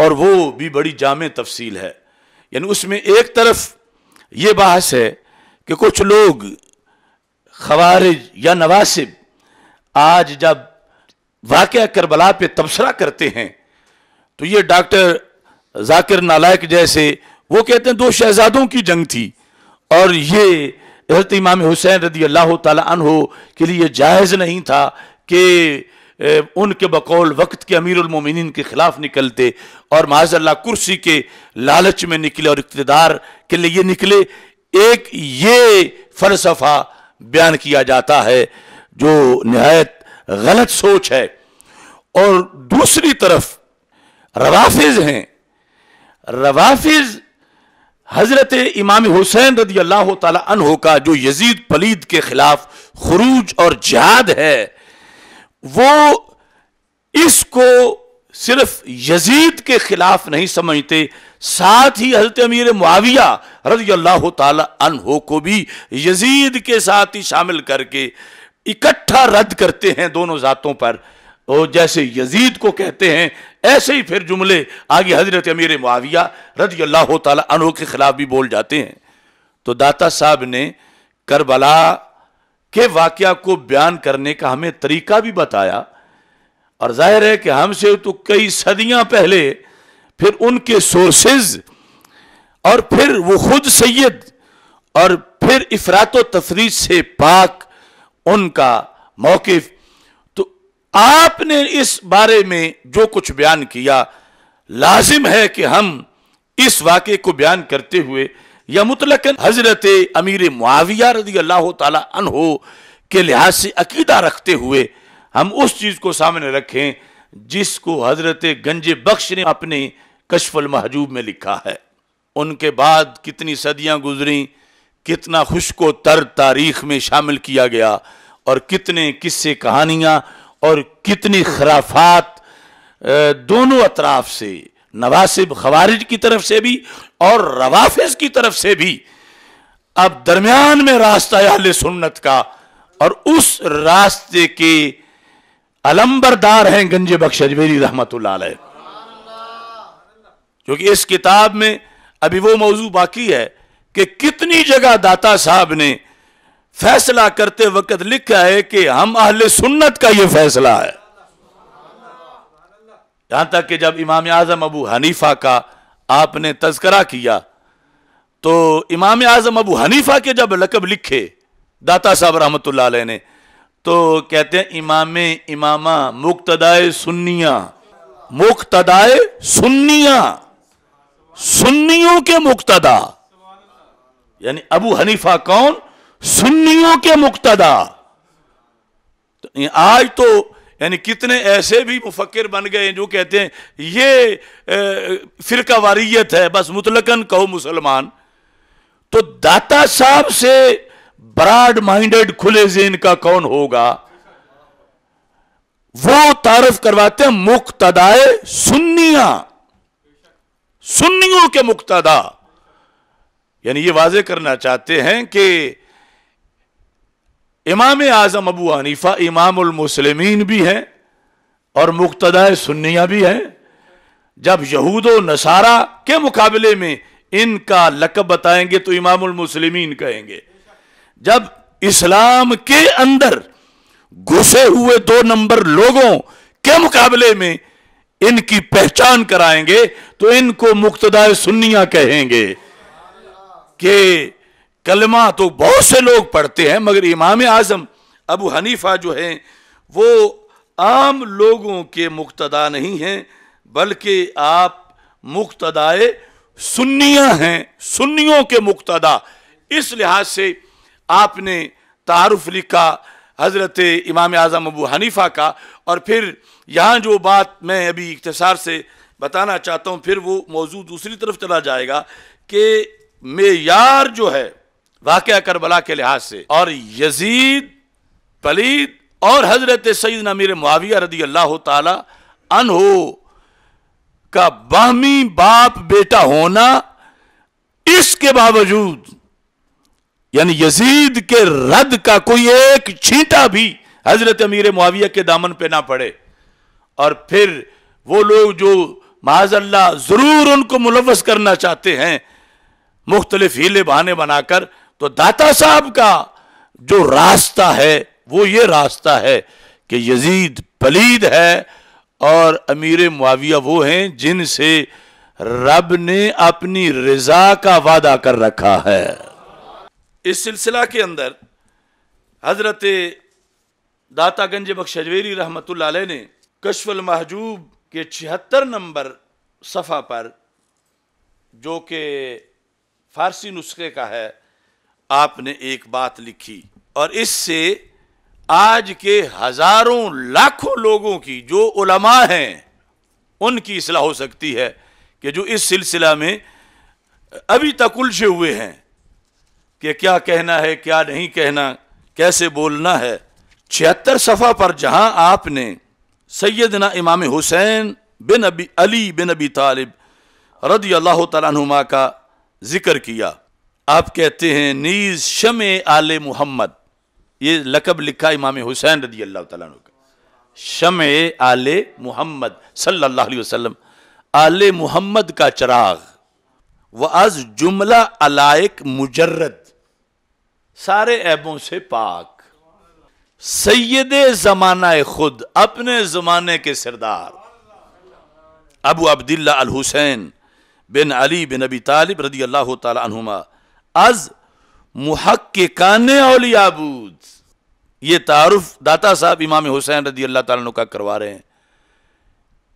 और वो भी बड़ी जाम तफसील है यानी उसमें एक तरफ ये बहस है कि कुछ लोग खवारिज या नवासिब आज जब वाक़ करबला पे तबसरा करते हैं तो ये डॉक्टर जाकिर नालायक जैसे वो कहते हैं दो शहजादों की जंग थी और ये हजरत इमाम हुसैन रदी अल्लाह तहो के लिए जायज़ नहीं था कि उनके बकौल वक्त के अमीरमिन के ख़िलाफ़ निकलते और माजल्ला कुर्सी के लालच में निकले और इकतदार के लिए निकले एक ये फ़लसफ़ा बयान किया जाता है जो नहायत गलत सोच है और दूसरी तरफ रवाफिज हैं रवाफिज हज़रत इमाम हुसैन रदी अल्लाह तहो का जो यजीद पलीद के ख़िलाफ़ खरूज और जहाद है वो इसको सिर्फ यजीद के ख़िलाफ़ नहीं समझते साथ ही हजरत अमीर मुआविया रजी अल्लाह तहो को भी यजीद के साथ ही शामिल करके इकट्ठा रद्द करते हैं दोनों ज़ातों पर और तो जैसे यजीद को कहते हैं ऐसे ही फिर जुमले आगे हजरत अमीर माविया रजी अल्लाह तहों के ख़िलाफ़ भी बोल जाते हैं तो दाता साहब ने करबला के वाकया को बयान करने का हमें तरीका भी बताया और जाहिर है कि हमसे तो कई सदियां पहले फिर उनके सोर्सेज और फिर वो खुद सैयद और फिर इफरात तफरी से पाक उनका मौक़ आपने इस बारे में जो कुछ बयान किया लाजिम है कि हम इस वाक्य को बयान करते हुए या मुतलकन हजरत अमीर मुआविया रजी अल्लाह तहो के लिहाज से अकीदा रखते हुए हम उस चीज़ को सामने रखें जिसको हजरत गंजे बख्श ने अपने कशफल महजूब में लिखा है उनके बाद कितनी सदियां गुजरी कितना खुश को तर तारीख में शामिल किया गया और कितने किस्से कहानियां और कितनी खराफात दोनों अतराफ से नवासिब खवारिज की तरफ से भी और रवाफिज की तरफ से भी अब दरमियान में रास्ता अहल सुन्नत का और उस रास्ते के अलंबरदार हैं गंजे बख्श अजमेरी रहमत क्योंकि इस किताब में अभी वो मौजू बाकी है कि कितनी जगह दाता साहब ने फैसला करते वक्त लिखा है कि हम अहल सुन्नत का यह फैसला है यहां तक कि जब इमाम आजम अबू हनीफा का आपने तस्करा किया तो इमाम आजम अबू हनीफा के जब लकब लिखे दाता साहब रहमत ने तो कहते हैं इमाम इमामा मुक्तदाए सुन्निया मुक्तदाए सुन्निया सुन्नियों के मुक्तदा यानी अबू हनीफा कौन सुन्नियों के मुक्तदा तो आज तो यानी कितने ऐसे भी मुफक्र बन गए जो कहते हैं ये फिरका वारियत है बस मुतलकन कहो मुसलमान तो दाता साहब से ब्राड माइंडेड खुले जेन का कौन होगा वो तारफ करवाते हैं मुक्तदाए सुन्निया सुन्नियों के मुक्तदा यानी ये वाजे करना चाहते हैं कि इमाम आज़म अबू हनीफा इमामसलमिन भी हैं और मुक्तदा सुन्निया भी हैं जब यहूद नसारा के मुकाबले में इनका लकब बताएंगे तो इमामसलमिन कहेंगे जब इस्लाम के अंदर घुसे हुए दो नंबर लोगों के मुकाबले में इनकी पहचान कराएंगे तो इनको मुक्तदाय सुन्निया कहेंगे कि कलमा तो बहुत से लोग पढ़ते हैं मगर इमाम आज़म अबू हनीफा जो हैं वो आम लोगों के मुक्तदा नहीं हैं बल्कि आप मुक्तदाए सुन्निया हैं सुन्नियों के मुक्तदा इस लिहाज से आपने तारफ़ लिखा हज़रत इमाम आज़म अबू हनीफ़ा का और फिर यहाँ जो बात मैं अभी इकतसार से बताना चाहता हूँ फिर वो मौजू दूसरी तरफ चला जाएगा कि मैार जो है वाक़ करबला के लिहाज से और यजीद पलीद और हज़रत सईद नमीर मुआविया रदी अल्लाह तहो का बाहमी बाप बेटा होना इसके बावजूद यानी यजीद के रद का कोई एक छींटा भी हजरत अमीर मुआविया के दामन पे ना पड़े और फिर वो लोग जो अल्लाह ज़रूर उनको मुलवस करना चाहते हैं मुख्तलिफ हीले बहाने बनाकर तो दाता साहब का जो रास्ता है वो ये रास्ता है कि यजीद पलीद है और अमीर मुआविया वो हैं जिनसे रब ने अपनी रजा का वादा कर रखा है इस सिलसिला के अंदर हजरत दाता गंज बख्शेरी रहमत ने कशफल महजूब के छिहत्तर नंबर सफ़ा पर जो कि फ़ारसी नुस्खे का है आपने एक बात लिखी और इससे आज के हजारों लाखों लोगों की जो उलमा हैं उनकी इसलाह हो सकती है कि जो इस सिलसिला में अभी तक उलझे हुए हैं कि क्या कहना है क्या नहीं कहना कैसे बोलना है छिहत्तर सफ़ा पर जहां आपने सैदना इमाम हुसैन बिन अबी अली बिन अबी तालिब रदी अल्लाह तुमा का जिक्र किया आप कहते हैं नीज शम आल मोहम्मद ये लकब लिखा इमाम हुसैन रदी अल्लाह तु का शम आल मोहम्मद सल्लल्लाहु आल मोहम्मद का चराग व आज जुमला अलायक मुजर्रद सारे ऐबों से पाक सैद जमाना खुद अपने जमाने के सरदार अबू अब्दुल्ला अल हुसैन बिन अली बिन अबी तालिब रदी अल्लाह तुमा अज मुहक्कान औलियाबूद ये तारुफ दाता साहब इमाम हुसैन रदी अल्लाह तु का करवा रहे हैं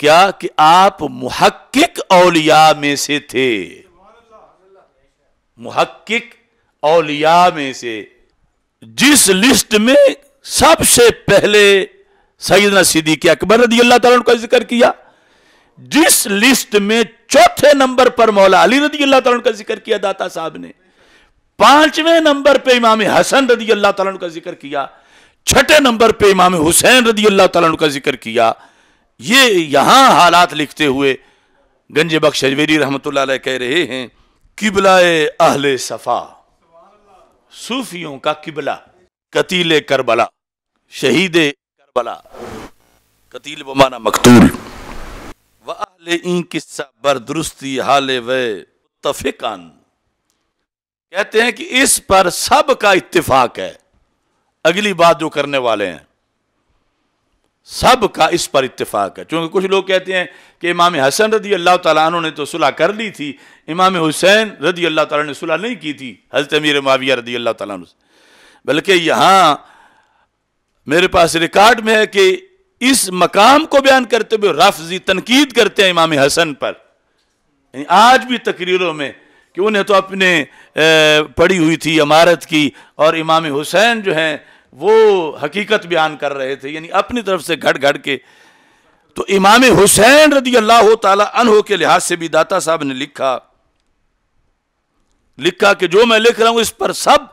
क्या कि आप मुहक्क अलिया में से थे मुहक्क औलिया में से जिस लिस्ट में सबसे पहले सैदना सिद्दीक अकबर रदी अल्लाह तला का जिक्र किया जिस लिस्ट में चौथे नंबर पर मौला अली रदी अल्लाह तला का जिक्र किया दाता साहब ने पांचवें नंबर पे इमाम हसन रदी अल्लाह तला का जिक्र किया छठे नंबर पे इमाम हुसैन रदी अल्लाह तला का जिक्र किया ये यहां हालात लिखते हुए गंजे बख्श अजवेरी रहमत कह रहे हैं किबला अहले सफ़ा सूफियों का किबला कतील करबला शहीद करबला कतील बमाना मकतूल इन किस्सा बरदुरुस्ती हाल व तफिकान कहते हैं कि इस पर सब का इत्तिफाक है अगली बात जो करने वाले हैं सब का इस पर इत्तिफाक है क्योंकि कुछ लोग कहते हैं कि इमाम हसन रदी अल्लाह तु ने तो सुलह कर ली थी इमाम हुसैन रदी अल्लाह तु ने सुलह नहीं की थी हजरत अमीर माविया रदी अल्लाह तु बल्कि यहां मेरे पास रिकॉर्ड में है कि इस मकाम को बयान करते हुए रफजी तनकीद करते हैं इमाम हसन पर आज भी तकरीरों में कि उन्हें तो अपने पड़ी हुई थी इमारत की और इमाम हुसैन जो हैं वो हकीकत बयान कर रहे थे यानी अपनी तरफ से घट घट के तो इमाम हुसैन रदी अल्लाह तहो के लिहाज से भी दाता साहब ने लिखा लिखा कि जो मैं लिख रहा हूं इस पर सब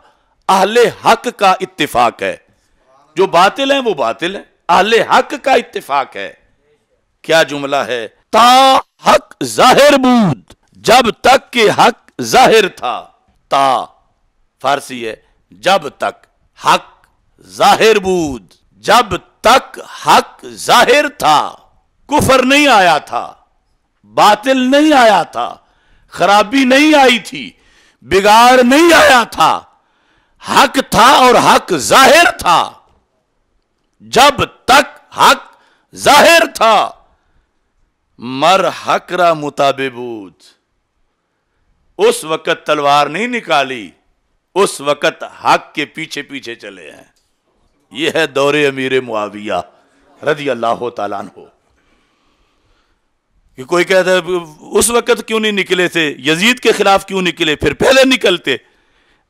आहले हक का इतफाक है जो बातिल है वो बातिल है आहले हक का इतफाक है क्या जुमला है ता हक जाहिर बूद जब तक के हक जाहिर था ता फारसी है जब तक हक जाहिर बूद जब तक हक जाहिर था कुफर नहीं आया था बातिल नहीं आया था खराबी नहीं आई थी बिगाड़ नहीं आया था हक था और हक जाहिर था जब तक हक जाहिर था मर हकरा मुताबिबूद उस वक़्त तलवार नहीं निकाली उस वक़्त हक के पीछे पीछे चले हैं यह है दौरे अमीर मुआविया रजी अल्लाह तालान हो कि कोई कहता है उस वक़्त क्यों नहीं निकले थे यजीद के खिलाफ क्यों निकले फिर पहले निकलते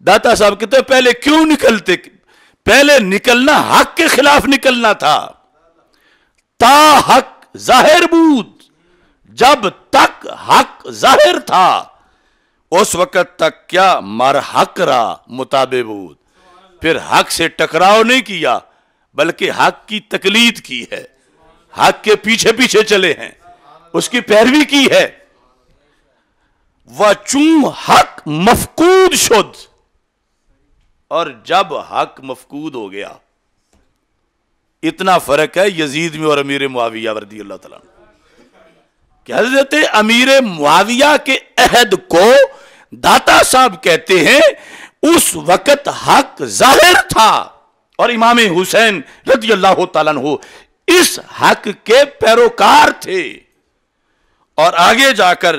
दाता साहब कहते पहले क्यों निकलते पहले निकलना हक के खिलाफ निकलना था ता हक जाहिर बूद जब तक हक जाहिर था उस वक़्त तक क्या मर हक रहा मुताबिबूद फिर हक से टकराव नहीं किया बल्कि हक की तकलीद की है हक के पीछे पीछे चले हैं उसकी पैरवी की है वह चूं हक मफकूद शुद्ध और जब हक मफकूद हो गया इतना फर्क है यजीद में और अमीर मुआविया वर्दी अल्लाह तला हजरत अमीर मुआविया के अहद को दाता साहब कहते हैं उस वक्त हक जाहिर था और इमाम हुसैन रजी अल्लाह तु इस हक के पैरोकार थे और आगे जाकर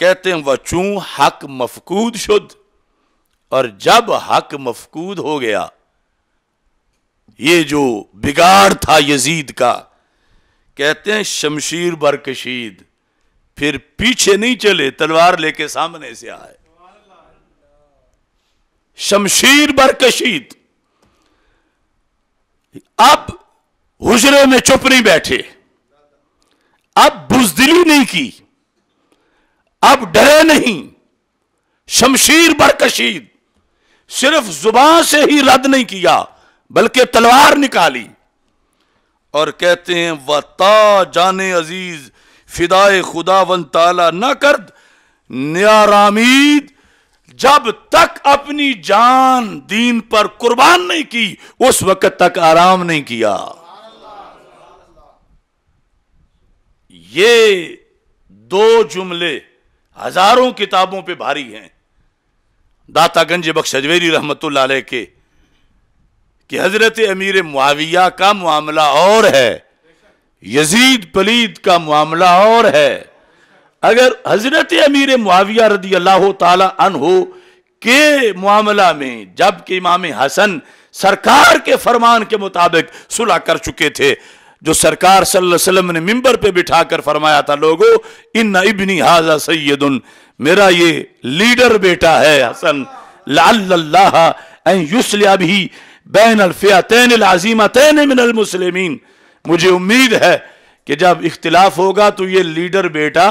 कहते हैं वचू हक मफकूद शुद्ध और जब हक मफकूद हो गया ये जो बिगाड़ था यजीद का कहते हैं शमशीर बरकशीद फिर पीछे नहीं चले तलवार लेके सामने से आए शमशीर बर कशीद अब हुजरे में चुप नहीं बैठे अब बुजदिली नहीं की अब डरे नहीं शमशीर बर कशीद सिर्फ जुबान से ही रद्द नहीं किया बल्कि तलवार निकाली और कहते हैं वता जाने अजीज फिदाए खुदा वन ताला न कर न्यारामीद जब तक अपनी जान दीन पर कुर्बान नहीं की उस वक्त तक आराम नहीं किया ये दो जुमले हजारों किताबों पे भारी हैं दाता गंज बख्श अजवेरी रहमत के कि हजरत अमीर मुआविया का मामला और है यजीद पलीद का मामला और है अगर हजरत अमीर मुआविया रदी अल्लाह तहो के मामला में जबकि इमाम हसन सरकार के फरमान के मुताबिक सुलह कर चुके थे जो सरकार सल्लम ने मिंबर पे कर फरमाया था लोगो इन इबनी हाजा सैद मेरा ये लीडर बेटा है हसन लाल्ला भी बैन तैन अजीमा तैन मिनलमसलमिन मुझे उम्मीद है कि जब इख्तिलाफ होगा तो ये लीडर बेटा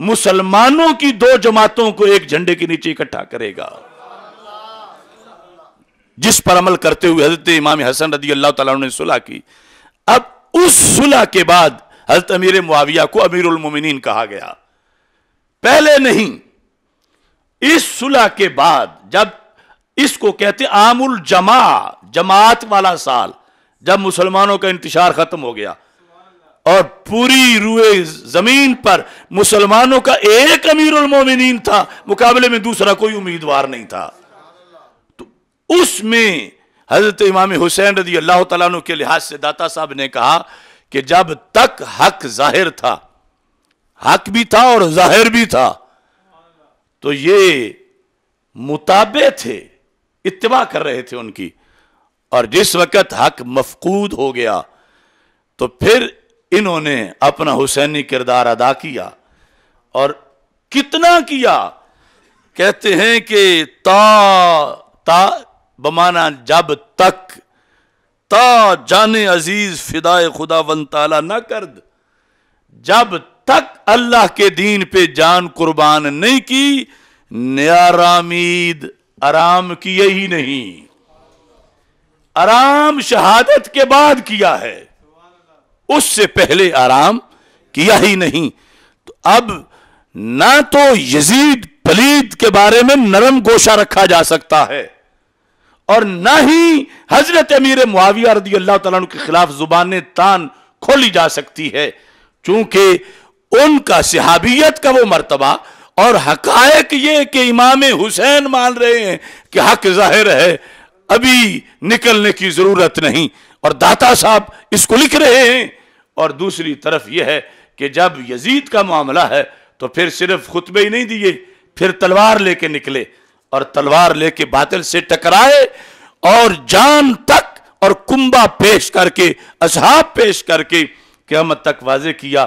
मुसलमानों की दो जमातों को एक झंडे के नीचे इकट्ठा करेगा जिस पर अमल करते हुए हजरत इमाम हसन रदी अल्लाह तला ने सुलह की अब उस सुलह के बाद हजरत अमीर मुआविया को उलमोमिन कहा गया पहले नहीं इस सुलह के बाद जब इसको कहते आमुल जमा जमात वाला साल जब मुसलमानों का इंतजार खत्म हो गया और पूरी रुए जमीन पर मुसलमानों का एक अमीर उलमोमिन था मुकाबले में दूसरा कोई उम्मीदवार नहीं था तो उसमें हजरत इमाम हुसैन रजी अल्लाह तु के लिहाज से दाता साहब ने कहा कि जब तक हक जाहिर था हक भी था और जाहिर भी था तो ये मुताबे थे इतवा कर रहे थे उनकी और जिस वक्त हक मफकूद हो गया तो फिर इन्होंने अपना हुसैनी किरदार अदा किया और कितना किया कहते हैं कि ता ता बमाना जब तक ता जाने अजीज फिदाए खुदा वन ताला ना कर जब तक अल्लाह के दीन पे जान कुर्बान नहीं की न्यारामीद आराम किए ही नहीं आराम शहादत के बाद किया है उससे पहले आराम किया ही नहीं तो अब ना तो यजीद पलीद के बारे में नरम गोशा रखा जा सकता है और ना ही हजरत अमीर मुआविया रदी अल्लाह तु के खिलाफ जुबान तान खोली जा सकती है चूंकि उनका सिहाबियत का वो मरतबा और हकायक ये कि इमाम हुसैन मान रहे हैं कि हक जाहिर है अभी निकलने की जरूरत नहीं और दाता साहब इसको लिख रहे हैं और दूसरी तरफ यह है कि जब यजीद का मामला है तो फिर सिर्फ खुतबे ही नहीं दिए फिर तलवार लेके निकले और तलवार लेके बातिल से टकराए और जान तक और कुंबा पेश करके असहाब पेश करके क्यामत तक वाजे किया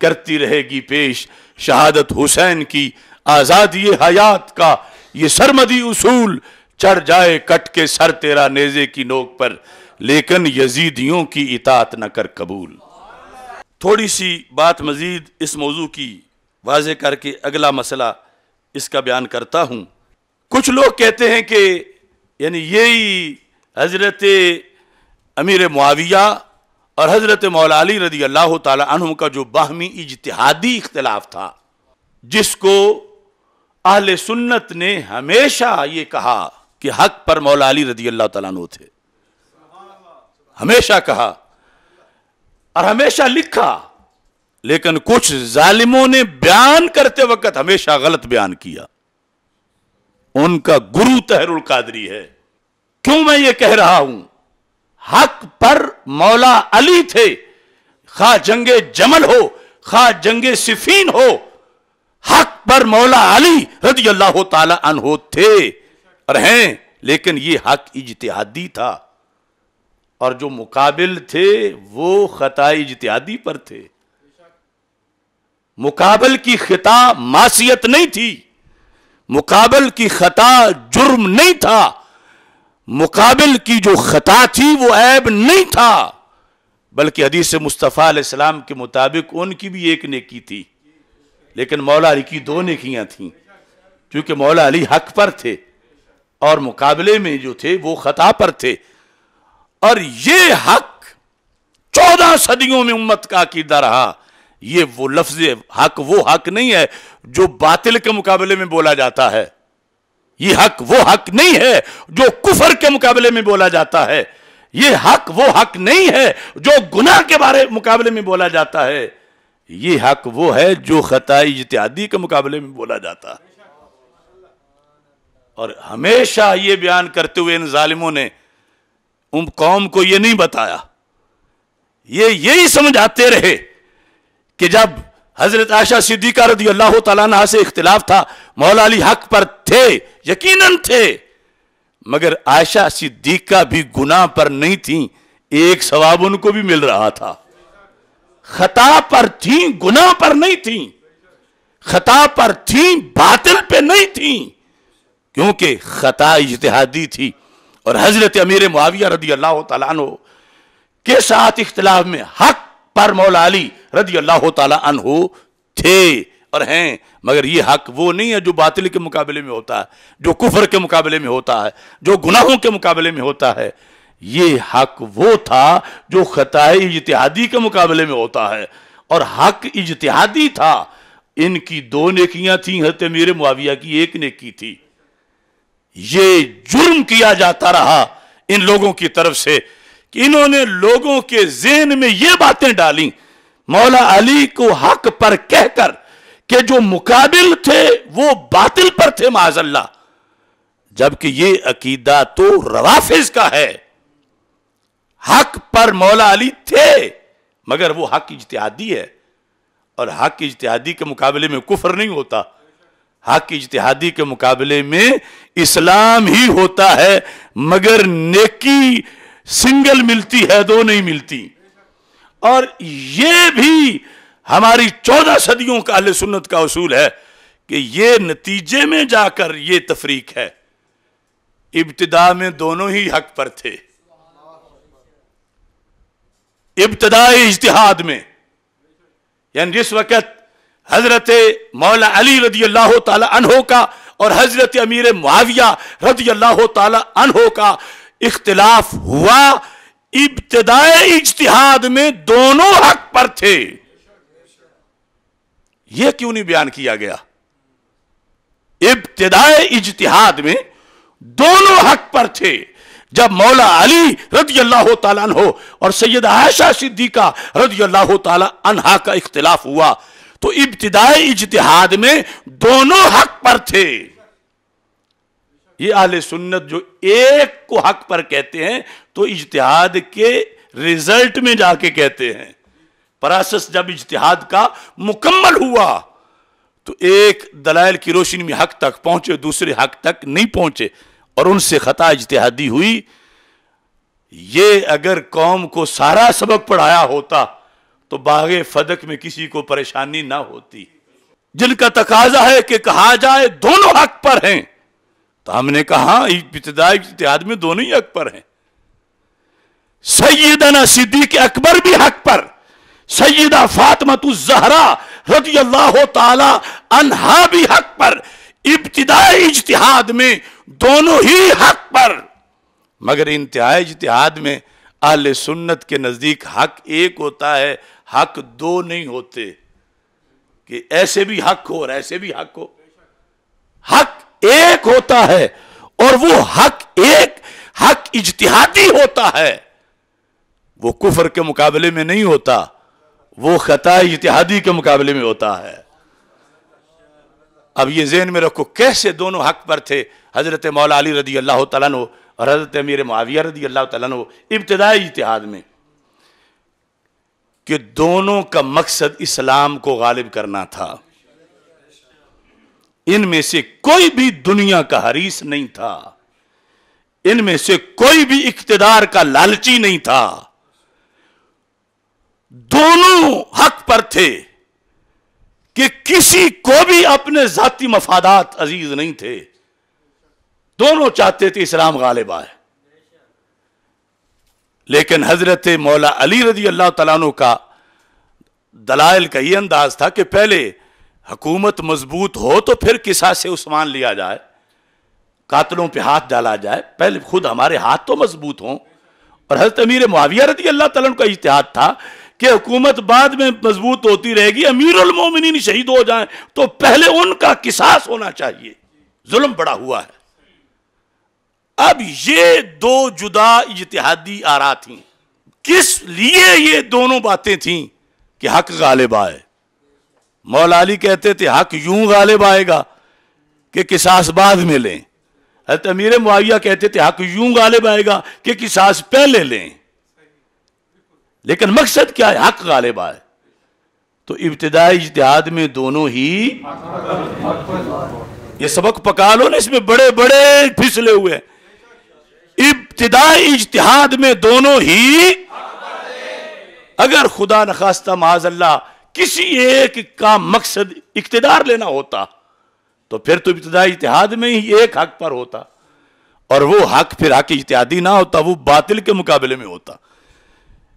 करती रहेगी पेश शहादत हुसैन की आज़ादी हयात का ये सरमदी उसूल चढ़ जाए कट के सर तेरा नेजे की नोक पर लेकिन यजीदियों की इतात न कर कबूल थोड़ी सी बात मज़ीद इस मौजू की वाज करके अगला मसला इसका बयान करता हूँ कुछ लोग कहते हैं कि यानी यही हज़रत अमीर मुआविया और हज़रत मौलाली रदी अल्लाह तुम का जो बाहमी इजतहादी इख्तलाफ था जिसको अहल सुन्नत ने हमेशा ये कहा कि हक पर मौलाली रदी अल्लाह तु थे हमेशा कहा और हमेशा लिखा लेकिन कुछ जालिमों ने बयान करते वक्त हमेशा गलत बयान किया उनका गुरु तहरुल कादरी है क्यों मैं ये कह रहा हूं हक पर मौला अली थे खा जंगे जमल हो खा जंगे सिफीन हो हक पर मौला अली रजी अल्लाह तला अनहो थे और हैं लेकिन ये हक इजतहादी था और जो मुकाबिल थे वो ख़ताई इजतहादी पर थे मुकाबल की खिता मासीत नहीं थी मुकाबल की खता जुर्म नहीं था मुकाबिल की जो खता थी वो ऐब नहीं था बल्कि हदीस मुस्तफ़ा सलाम के मुताबिक उनकी भी एक नेकी थी लेकिन मौला अली की दो नेकियां थीं क्योंकि मौला अली हक पर थे और मुकाबले में जो थे वो खता पर थे और ये हक चौदह सदियों में उम्मत का अकीदा रहा ये वो लफ्ज हक वो हक नहीं है जो बातिल के मुकाबले में बोला जाता है ये हक वो हक नहीं है जो कुफर के मुकाबले में बोला जाता है ये हक वो हक नहीं है जो गुनाह के बारे मुकाबले में बोला जाता है ये हक वो है जो खताई इत्यादि के मुकाबले में बोला जाता है और हमेशा ये बयान करते हुए इन जालिमों ने उन कौम को ये नहीं बताया ये यही समझाते रहे कि जब हजरत आशा सिद्दीका रदी अल्लाह तला से इख्तिलाफ था मौला अली हक पर थे यकीनन थे मगर आयशा सिद्दीका भी गुना पर नहीं थी एक सवाब उनको भी मिल रहा था खता पर थी गुना पर नहीं थी खता पर थी बातिल पे नहीं थी क्योंकि खता इजतिहादी थी और हजरत अमीर मुआविया रदी अल्लाह तु के साथ इख्तलाफ में हक पर मौला अली रदी अल्लाह तु थे और हैं मगर ये हक वो नहीं है जो बातिल के मुकाबले में होता है जो कुफर के मुकाबले में होता है जो गुनाहों के मुकाबले में होता है ये हक वो था जो खताए इजतहादी के मुकाबले में होता है और हक इजतिहादी था इनकी दो नेकियां थी हत मेरे मुआविया की एक नेकी थी ये जुर्म किया जाता रहा इन लोगों की तरफ से कि इन्होंने लोगों के जेन में ये बातें डाली मौला अली को हक पर कहकर के जो मुकाबिल थे वो बातिल पर थे माजल्ला जबकि ये अकीदा तो रवाफिज का है हक पर मौला अली थे मगर वो हक इजतहादी है और हक इजतहादी के मुकाबले में कुफर नहीं होता हक इजतहादी के मुकाबले में इस्लाम ही होता है मगर नेकी सिंगल मिलती है दो नहीं मिलती और ये भी हमारी चौदह सदियों का अल सुन्नत का असूल है कि ये नतीजे में जाकर ये तफरीक है इब्तदा में दोनों ही हक पर थे इब्तदाई इज्तिहाद में यानी जिस वक्त हजरत मौला अली रदी अल्लाह तहो का और हजरत अमीर मुआविया रदी अल्लाह तहो का इख्तलाफ हुआ इब्तदाय इजतिहाद में दोनों हक पर थे यह क्यों नहीं बयान किया गया इब्तदाय इजतिहाद में दोनों हक पर थे जब मौला अली रदी अल्लाह तहो और सैयद आयशा सिद्दीका रदी अल्लाह तहा का इख्तलाफ हुआ तो इब्तदाई इजतहाद में दोनों हक पर थे ये आल सुन्नत जो एक को हक पर कहते हैं तो इजतहाद के रिजल्ट में जाके कहते हैं परासस जब इजतहाद का मुकम्मल हुआ तो एक दलाइल की रोशनी में हक तक पहुंचे दूसरे हक तक नहीं पहुंचे और उनसे खता इजतहादी हुई ये अगर कौम को सारा सबक पढ़ाया होता तो बाग फदक में किसी को परेशानी ना होती जिनका तकाजा है कि कहा जाए दोनों हक पर हैं तो हमने कहा इब्तदाई इतिहाद में दोनों ही हक पर हैं सैदना सिद्दीक अकबर भी हक पर सैदा जहरा रजी अल्लाह तहा भी हक पर इब्तदाई इज्तिहाद में दोनों ही हक पर मगर इंतहाई इज्तिहाद में अहल सुन्नत के नज़दीक हक एक होता है हक दो नहीं होते कि ऐसे भी हक हो और ऐसे भी हक हो हक एक होता है और वो हक एक हक इजतिहादी होता है वो कुफर के मुकाबले में नहीं होता वो खता इजतिहादी के मुकाबले में होता है अब ये जेन में रखो कैसे दोनों हक पर थे हज़रत मौला अली रदी अल्लाह तला और हज़रत अमीर माविया रदी अल्लाह तला इब्तदाई इतिहाद में कि दोनों का मकसद इस्लाम को गालिब करना था इनमें से कोई भी दुनिया का हरीस नहीं था इनमें से कोई भी इकतदार का लालची नहीं था दोनों हक पर थे कि किसी को भी अपने जाति मफादात अजीज नहीं थे दोनों चाहते थे इस्लाम गालिब आए लेकिन हज़रत मौला अली रजी अल्लाह तु का दलाइल का ये अंदाज था कि पहले हकूमत मजबूत हो तो फिर किसा से उस्मान लिया जाए कातलों पर हाथ डाला जाए पहले खुद हमारे हाथ तो मजबूत हों और हजरत अमीर मुआविया रजी अल्लाह तु का इतिहाद था कि हुकूमत बाद में मजबूत होती रहेगी उलमोमिन शहीद हो जाए तो पहले उनका किसास होना चाहिए जुल्म बड़ा हुआ है अब ये दो जुदा इतिहादी आरा थी किस लिए ये दोनों बातें थीं कि हक गालिब आए मौला अली कहते थे हक यूं गालिब आएगा कि किसास बाद में लें हजरत अमीर मुआविया कहते थे हक यूं गालिब आएगा कि किसास पहले लें लेकिन मकसद क्या है हक गालिब आए तो इब्तदाई इजतहाद में दोनों ही ये सबक पका लो ना इसमें बड़े बड़े फिसले हुए हैं इब्तदाई इजतहाद में दोनों ही अगर खुदा नखास्ता माजल्ला किसी एक का मकसद इकतदार लेना होता तो फिर तो इब्तदाई इतिहाद में ही एक हक पर होता और वो हक फिर हक इतिहादी ना होता वो बातिल के मुकाबले में होता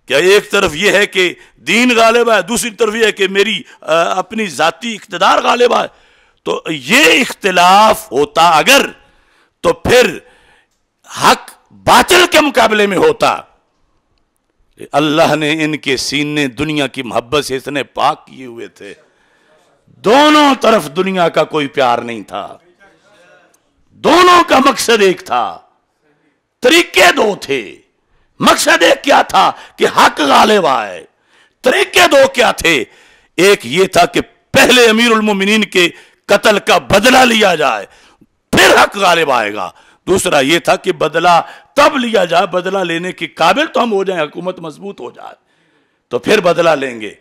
क्या एक तरफ यह है कि दीन गालिब है दूसरी तरफ यह है कि मेरी आ, अपनी जाति इकतदार गालिब है तो ये इख्तलाफ होता अगर तो फिर हक बातिल के मुकाबले में होता अल्लाह ने इनके सीने दुनिया की मोहब्बत से इतने पाक किए हुए थे दोनों तरफ दुनिया का कोई प्यार नहीं था दोनों का मकसद एक था तरीके दो थे मकसद एक क्या था कि हक गालिब आए तरीके दो क्या थे एक ये था कि पहले अमीर उलमोमिन के कत्ल का बदला लिया जाए फिर हक गालिब आएगा दूसरा यह था कि बदला तब लिया जाए बदला लेने के काबिल तो हम हो जाए हुकूमत मजबूत हो जाए तो फिर बदला लेंगे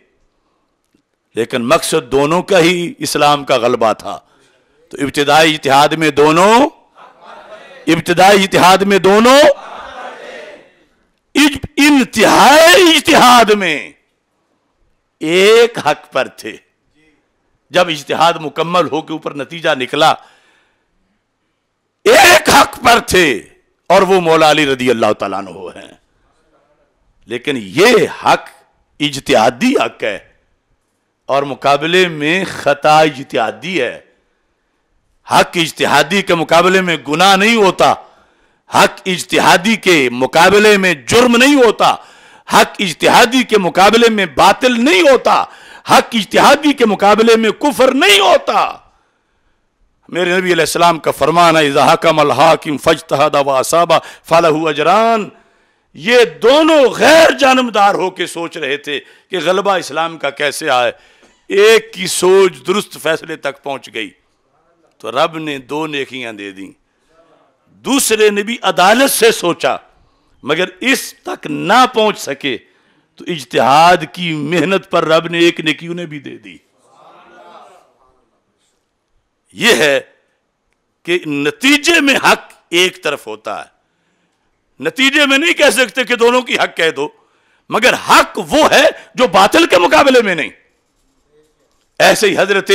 लेकिन मकसद दोनों का ही इस्लाम का गलबा था तो इब्तदाई इतिहाद में दोनों इब्तदाई इतिहाद में दोनों इंतहाई इतिहाद में एक हक पर थे जब इश्तिहाद मुकम्मल होकर ऊपर नतीजा निकला एक हक पर थे और वो मौला अली रदी अल्लाह तला हैं लेकिन ये हक इजतहादी हक है और मुकाबले में खता इजतहादी है हक इजतहादी के मुकाबले में गुना नहीं होता हक इजतहादी के मुकाबले में जुर्म नहीं होता हक इजतहादी के मुकाबले में बातिल नहीं होता हक इजतिहादी के मुकाबले में कुफर नहीं होता मेरे नबी अलैहिस्सलाम का फरमान है इज़ाकम अलहाकिम फजतहद वासाबा फल अजरान ये दोनों गैर जानमदार होके सोच रहे थे कि गलबा इस्लाम का कैसे आए एक की सोच दुरुस्त फैसले तक पहुंच गई तो रब ने दो नेकियां दे दी दूसरे ने भी अदालत से सोचा मगर इस तक ना पहुंच सके तो इजतहाद की मेहनत पर रब ने एक नेकी उन्हें भी दे दी यह है कि नतीजे में हक एक तरफ होता है नतीजे में नहीं कह सकते कि दोनों की हक कह दो मगर हक वो है जो बातिल के मुकाबले में नहीं ऐसे ही हजरत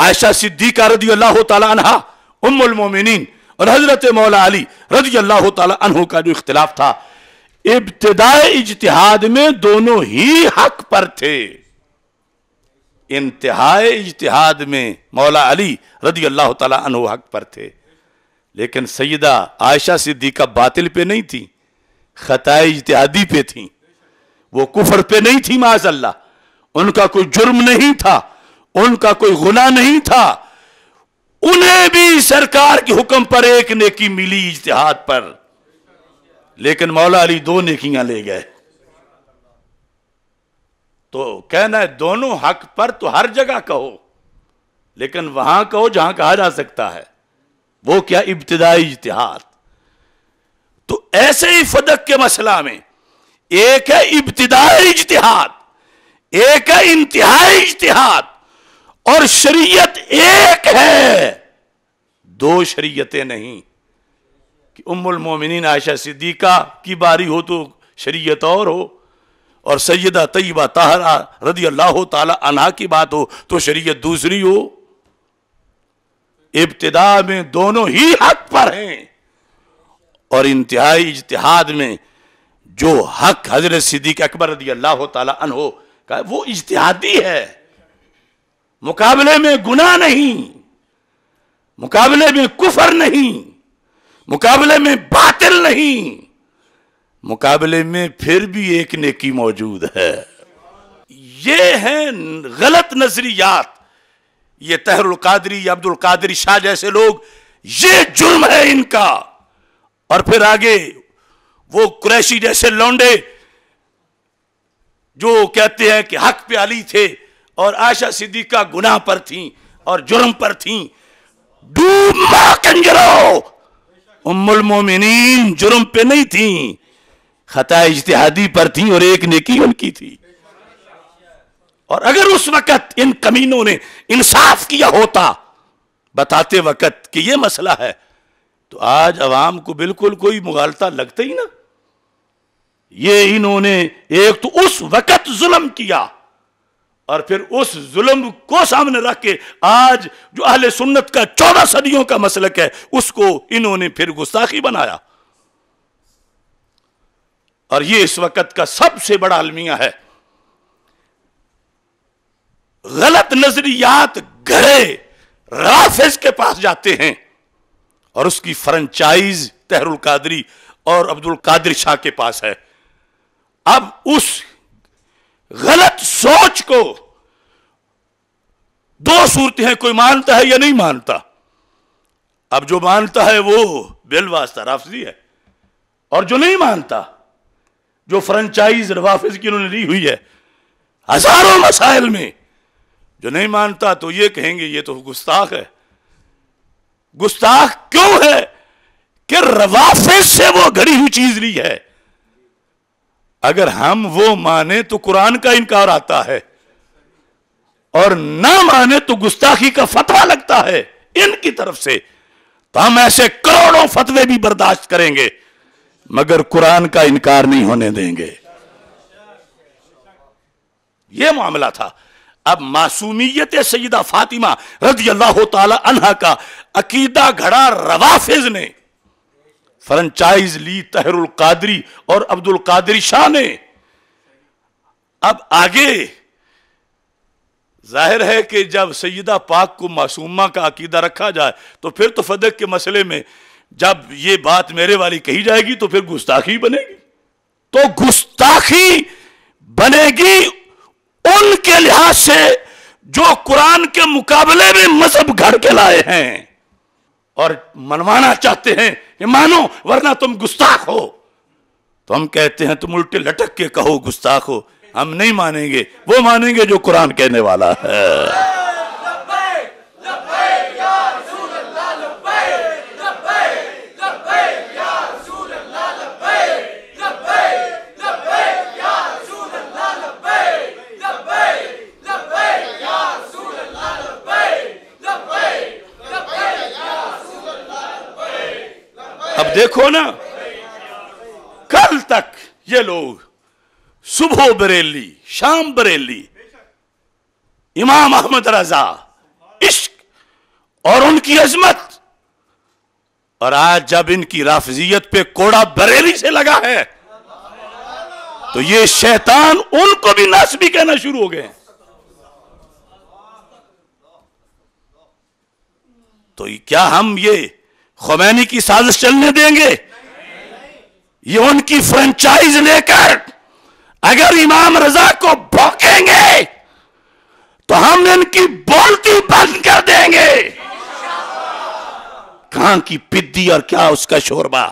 आयशा सिद्दीक रदी अल्लाह तहा उम्मिन और हजरत मौला अली रजी अल्लाह तहों का जो इख्तलाफ था इब्तदाई इजतहाद में दोनों ही हक पर थे इंतहाए इजतहाद में मौला अली रदी अल्लाह तु हक पर थे लेकिन सैदा आयशा सिद्दीका बातिल पे नहीं थी ख़ताए इजतहादी पे थी वो कुफर पे नहीं थी माजल्ला उनका कोई जुर्म नहीं था उनका कोई गुना नहीं था उन्हें भी सरकार के हुक्म पर एक नेकी मिली इजतहाद पर लेकिन मौला अली दो नेकियां ले गए तो कहना है दोनों हक पर तो हर जगह कहो लेकिन वहां कहो जहां कहा जा सकता है वो क्या इब्तदाई इतिहाद तो ऐसे ही फदक के मसला में एक है इब्तदाई इतिहाद एक है इंतहाई इतिहाद और शरीयत एक है दो शरीयतें नहीं कि उम्मुल मोमिनीन आयशा सिद्दीका की बारी हो तो शरीयत और हो और सैदा तयबा ताहरा रदी अल्लाह तला की बात हो तो शरीयत दूसरी हो इब्तदा में दोनों ही हक पर हैं और इंतहाई इजतहाद में जो हक हजरत सिद्दीक अकबर रदी अल्लाह तहो का वो इजतहादी है मुकाबले में गुना नहीं मुकाबले में कुफर नहीं मुकाबले में बातिल नहीं मुकाबले में फिर भी एक नेकी मौजूद है ये है गलत नजरियात ये तहरुल कादरी अब्दुल कादरी शाह जैसे लोग ये जुर्म है इनका और फिर आगे वो कुरैशी जैसे लौंडे जो कहते हैं कि हक पे अली थे और आशा सिद्दीका गुनाह पर थी और जुर्म पर थी डूब मां कंजरो उम्मुल मोमिनीन जुर्म पे नहीं थी खता इजतहादी पर थी और एक नेकी उनकी थी और अगर उस वक्त इन कमीनों ने इंसाफ किया होता बताते वक्त कि यह मसला है तो आज अवाम को बिल्कुल कोई मुगालता लगता ही ना ये इन्होंने एक तो उस वक्त जुल्म किया और फिर उस जुल्म को सामने रख के आज जो अहले सुन्नत का चौदह सदियों का मसलक है उसको इन्होंने फिर गुस्ताखी बनाया और ये इस वक्त का सबसे बड़ा अलमिया है गलत नजरियात घरे राफेज के पास जाते हैं और उसकी फ्रेंचाइज तहरुल कादरी और अब्दुल कादिर शाह के पास है अब उस गलत सोच को दो सूरत हैं कोई मानता है या नहीं मानता अब जो मानता है वो बिल राफजी है और जो नहीं मानता जो फ्रेंचाइज रवाफिज की उन्होंने ली हुई है हजारों मसाइल में जो नहीं मानता तो ये कहेंगे ये तो गुस्ताख है गुस्ताख क्यों है कि रवाफिज से वो घड़ी हुई चीज ली है अगर हम वो माने तो कुरान का इनकार आता है और ना माने तो गुस्ताखी का फतवा लगता है इनकी तरफ से तो हम ऐसे करोड़ों फतवे भी बर्दाश्त करेंगे मगर कुरान का इनकार नहीं होने देंगे यह मामला था अब मासूमियत सईदा फातिमा रजी अल्लाह तहा का अकीदा घड़ा रवाफिज ने फ्रेंचाइज ली तहरुल कादरी और अब्दुल कादरी शाह ने अब आगे जाहिर है कि जब सईदा पाक को मासूमा का अकीदा रखा जाए तो फिर तो फदक के मसले में जब ये बात मेरे वाली कही जाएगी तो फिर गुस्ताखी बनेगी तो गुस्ताखी बनेगी उनके लिहाज से जो कुरान के मुकाबले में मजहब घर के लाए हैं और मनवाना चाहते हैं ये मानो वरना तुम गुस्ताख हो तो हम कहते हैं तुम उल्टे लटक के कहो गुस्ताख हो हम नहीं मानेंगे वो मानेंगे जो कुरान कहने वाला है देखो ना कल तक ये लोग सुबह बरेली शाम बरेली इमाम अहमद रजा इश्क और उनकी अजमत और आज जब इनकी राफजियत पे कोड़ा बरेली से लगा है तो ये शैतान उनको भी भी कहना शुरू हो गए तो क्या हम ये खुमैनी की साजिश चलने देंगे ये उनकी फ्रेंचाइज लेकर अगर इमाम रजा को भोकेंगे तो हम इनकी बोलती बंद कर देंगे कहां की पिद्दी और क्या उसका शोरबा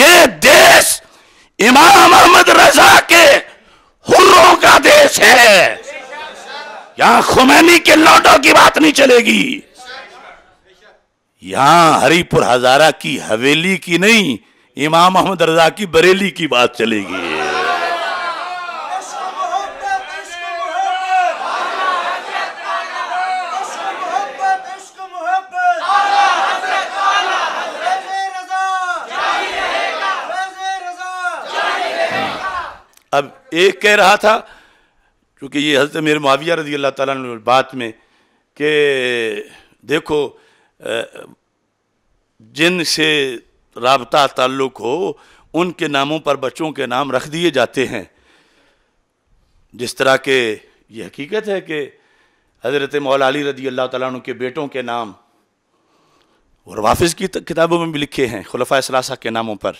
ये देश इमाम अहमद रजा के हुर्रों का देश है यहां खुमैनी के लौटों की बात नहीं चलेगी यहां हरिपुर हजारा की हवेली की नहीं इमाम अहमद रजा की बरेली की बात चलेगी अब एक कह रहा था क्योंकि ये हजरत मेरे माविया रजी अल्लाह ताला बात में कि देखो जिन से रबता ताल्लुक हो उनके नामों पर बच्चों के नाम रख दिए जाते हैं जिस तरह के ये हकीकत है कि हज़रत मौला अली रदी अल्लाह तु के बेटों के नाम और वाफिज़ की किताबों में भी लिखे हैं खुलफा सलासा के नामों पर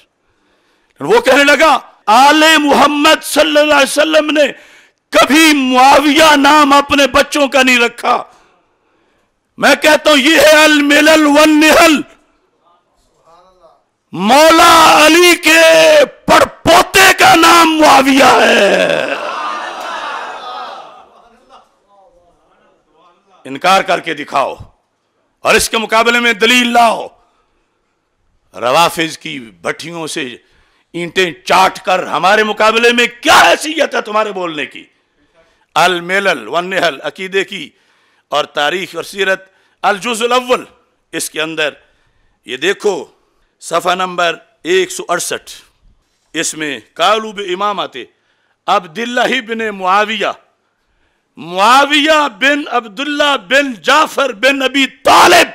वो कहने लगा आल मोहम्मद सल्लल्लाहु अलैहि वसल्लम ने कभी मुआविया नाम अपने बच्चों का नहीं रखा मैं कहता हूं ये है अल मिलल वन निहल मौला अली के पड़पोते का नाम मुआविया है इनकार करके दिखाओ और इसके मुकाबले में दलील लाओ रवाफिज की भट्टियों से ईंटें चाट कर हमारे मुकाबले में क्या हैसियत है तुम्हारे बोलने की अल मेलल वन निहल अकीदे की और तारीख और सीरत अलजुज़ल इसके अंदर ये देखो सफ़ा नंबर एक सौ अड़सठ इसमें कालूब इमाम आते अब्दुल्ला बिन मुआविया मुआविया बिन अब्दुल्ला बिन जाफर बिन अबी तालिब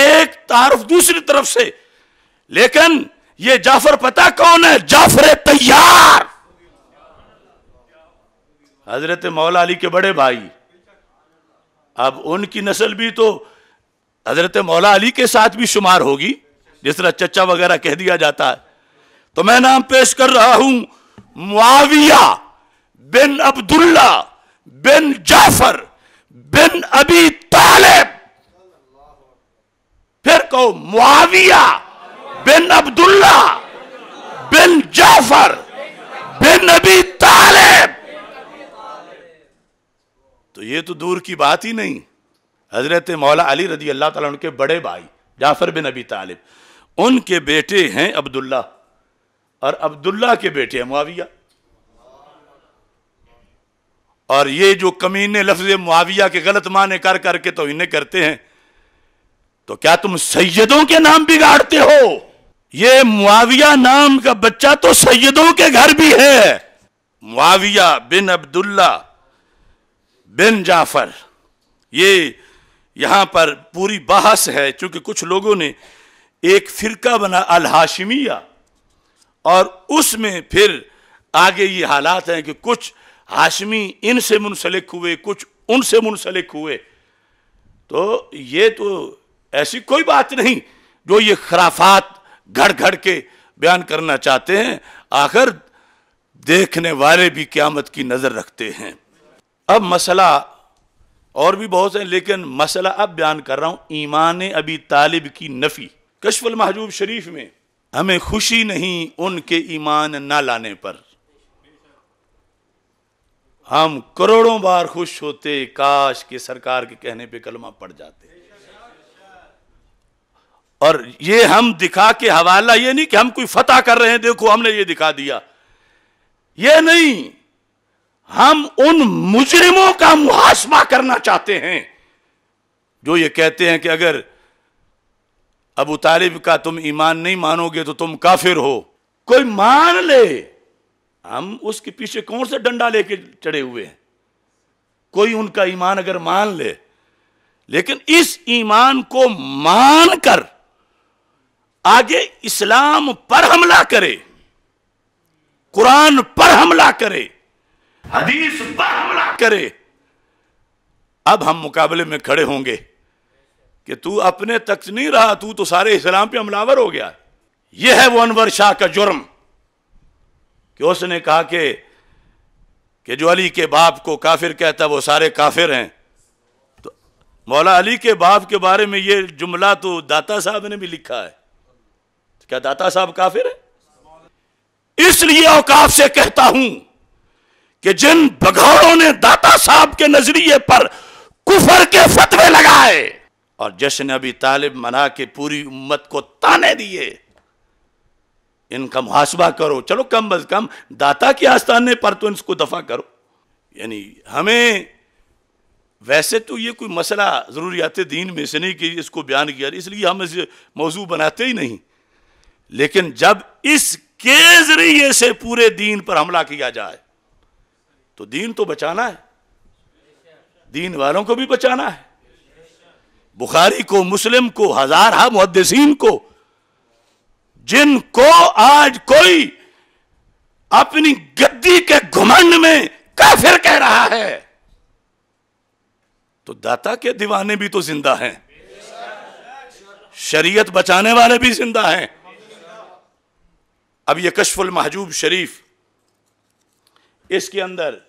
एक तारफ दूसरी तरफ से लेकिन ये जाफर पता कौन है जाफर तैयार हज़रत मौला अली के बड़े भाई अब उनकी नस्ल भी तो हज़रत मौला अली के साथ भी शुमार होगी जिस तरह चचा वगैरह कह दिया जाता है तो मैं नाम पेश कर रहा हूं मुआविया बिन अब्दुल्ला बिन जाफर बिन अबी तालिब फिर कहो मुआविया बिन अब्दुल्ला बिन जाफर बिन अबी तालिब तो ये तो दूर की बात ही नहीं हजरत मौला अली रजी अल्लाह तला उनके बड़े भाई जाफर बिन अबी तालिब उनके बेटे हैं अब्दुल्ला और अब्दुल्ला के बेटे हैं मुआविया और ये जो कमीने लफ्ज मुआविया के गलत माने कर करके तो इन्हें करते हैं तो क्या तुम सैयदों के नाम बिगाड़ते हो ये मुआविया नाम का बच्चा तो सैयदों के घर भी है मुआविया बिन अब्दुल्ला बिन जाफर ये यहाँ पर पूरी बहस है क्योंकि कुछ लोगों ने एक फ़िरका बना अल हाशमिया और उसमें फिर आगे ये हालात हैं कि कुछ हाशमी इनसे मुनसलिक हुए कुछ उनसे मुनसलिक हुए तो ये तो ऐसी कोई बात नहीं जो ये खराफात घड़ घड़ के बयान करना चाहते हैं आखिर देखने वाले भी क्यामत की नज़र रखते हैं अब मसला और भी बहुत है लेकिन मसला अब बयान कर रहा हूं ईमान अभी तालिब की नफी कशफुल महजूब शरीफ में हमें खुशी नहीं उनके ईमान ना लाने पर हम करोड़ों बार खुश होते काश के सरकार के कहने पे कलमा पड़ जाते और ये हम दिखा के हवाला ये नहीं कि हम कोई फतह कर रहे हैं देखो हमने ये दिखा दिया ये नहीं हम उन मुजरिमों का मुहासमा करना चाहते हैं जो ये कहते हैं कि अगर अबू तालिब का तुम ईमान नहीं मानोगे तो तुम काफिर हो कोई मान ले हम उसके पीछे कौन से डंडा लेके चढ़े हुए हैं कोई उनका ईमान अगर मान ले लेकिन इस ईमान को मानकर आगे इस्लाम पर हमला करे कुरान पर हमला करे हदीस पर हमला करे अब हम मुकाबले में खड़े होंगे कि तू अपने तक नहीं रहा तू तो सारे इस्लाम पे हमलावर हो गया यह है वो अनवर शाह का जुर्म कि उसने कहा कि कि जो अली के बाप को काफिर कहता वो सारे काफिर हैं तो मौला अली के बाप के बारे में ये जुमला तो दाता साहब ने भी लिखा है तो क्या दाता साहब काफिर है इसलिए औकाफ से कहता हूं कि जिन बघौड़ों ने दाता साहब के नजरिए पर कुफर के फतवे लगाए और जश्न अभी तालिब मना के पूरी उम्मत को ताने दिए इनका मुहासबा करो चलो कम अज कम दाता के आस्थाने पर तो इसको दफा करो यानी हमें वैसे तो ये कोई मसला ज़रूरियात दीन में से नहीं कि इसको बयान किया इसलिए हम इसे मौजू बनाते ही नहीं लेकिन जब इसके ज़रिए से पूरे दीन पर हमला किया जाए तो दीन तो बचाना है दीन वालों को भी बचाना है बुखारी को मुस्लिम को हजारहा मुहदसिन को जिनको आज कोई अपनी गद्दी के घुमंड में काफिर कह रहा है तो दाता के दीवाने भी तो जिंदा हैं शरीयत बचाने वाले भी जिंदा हैं अब ये कशफुल महजूब शरीफ इसके अंदर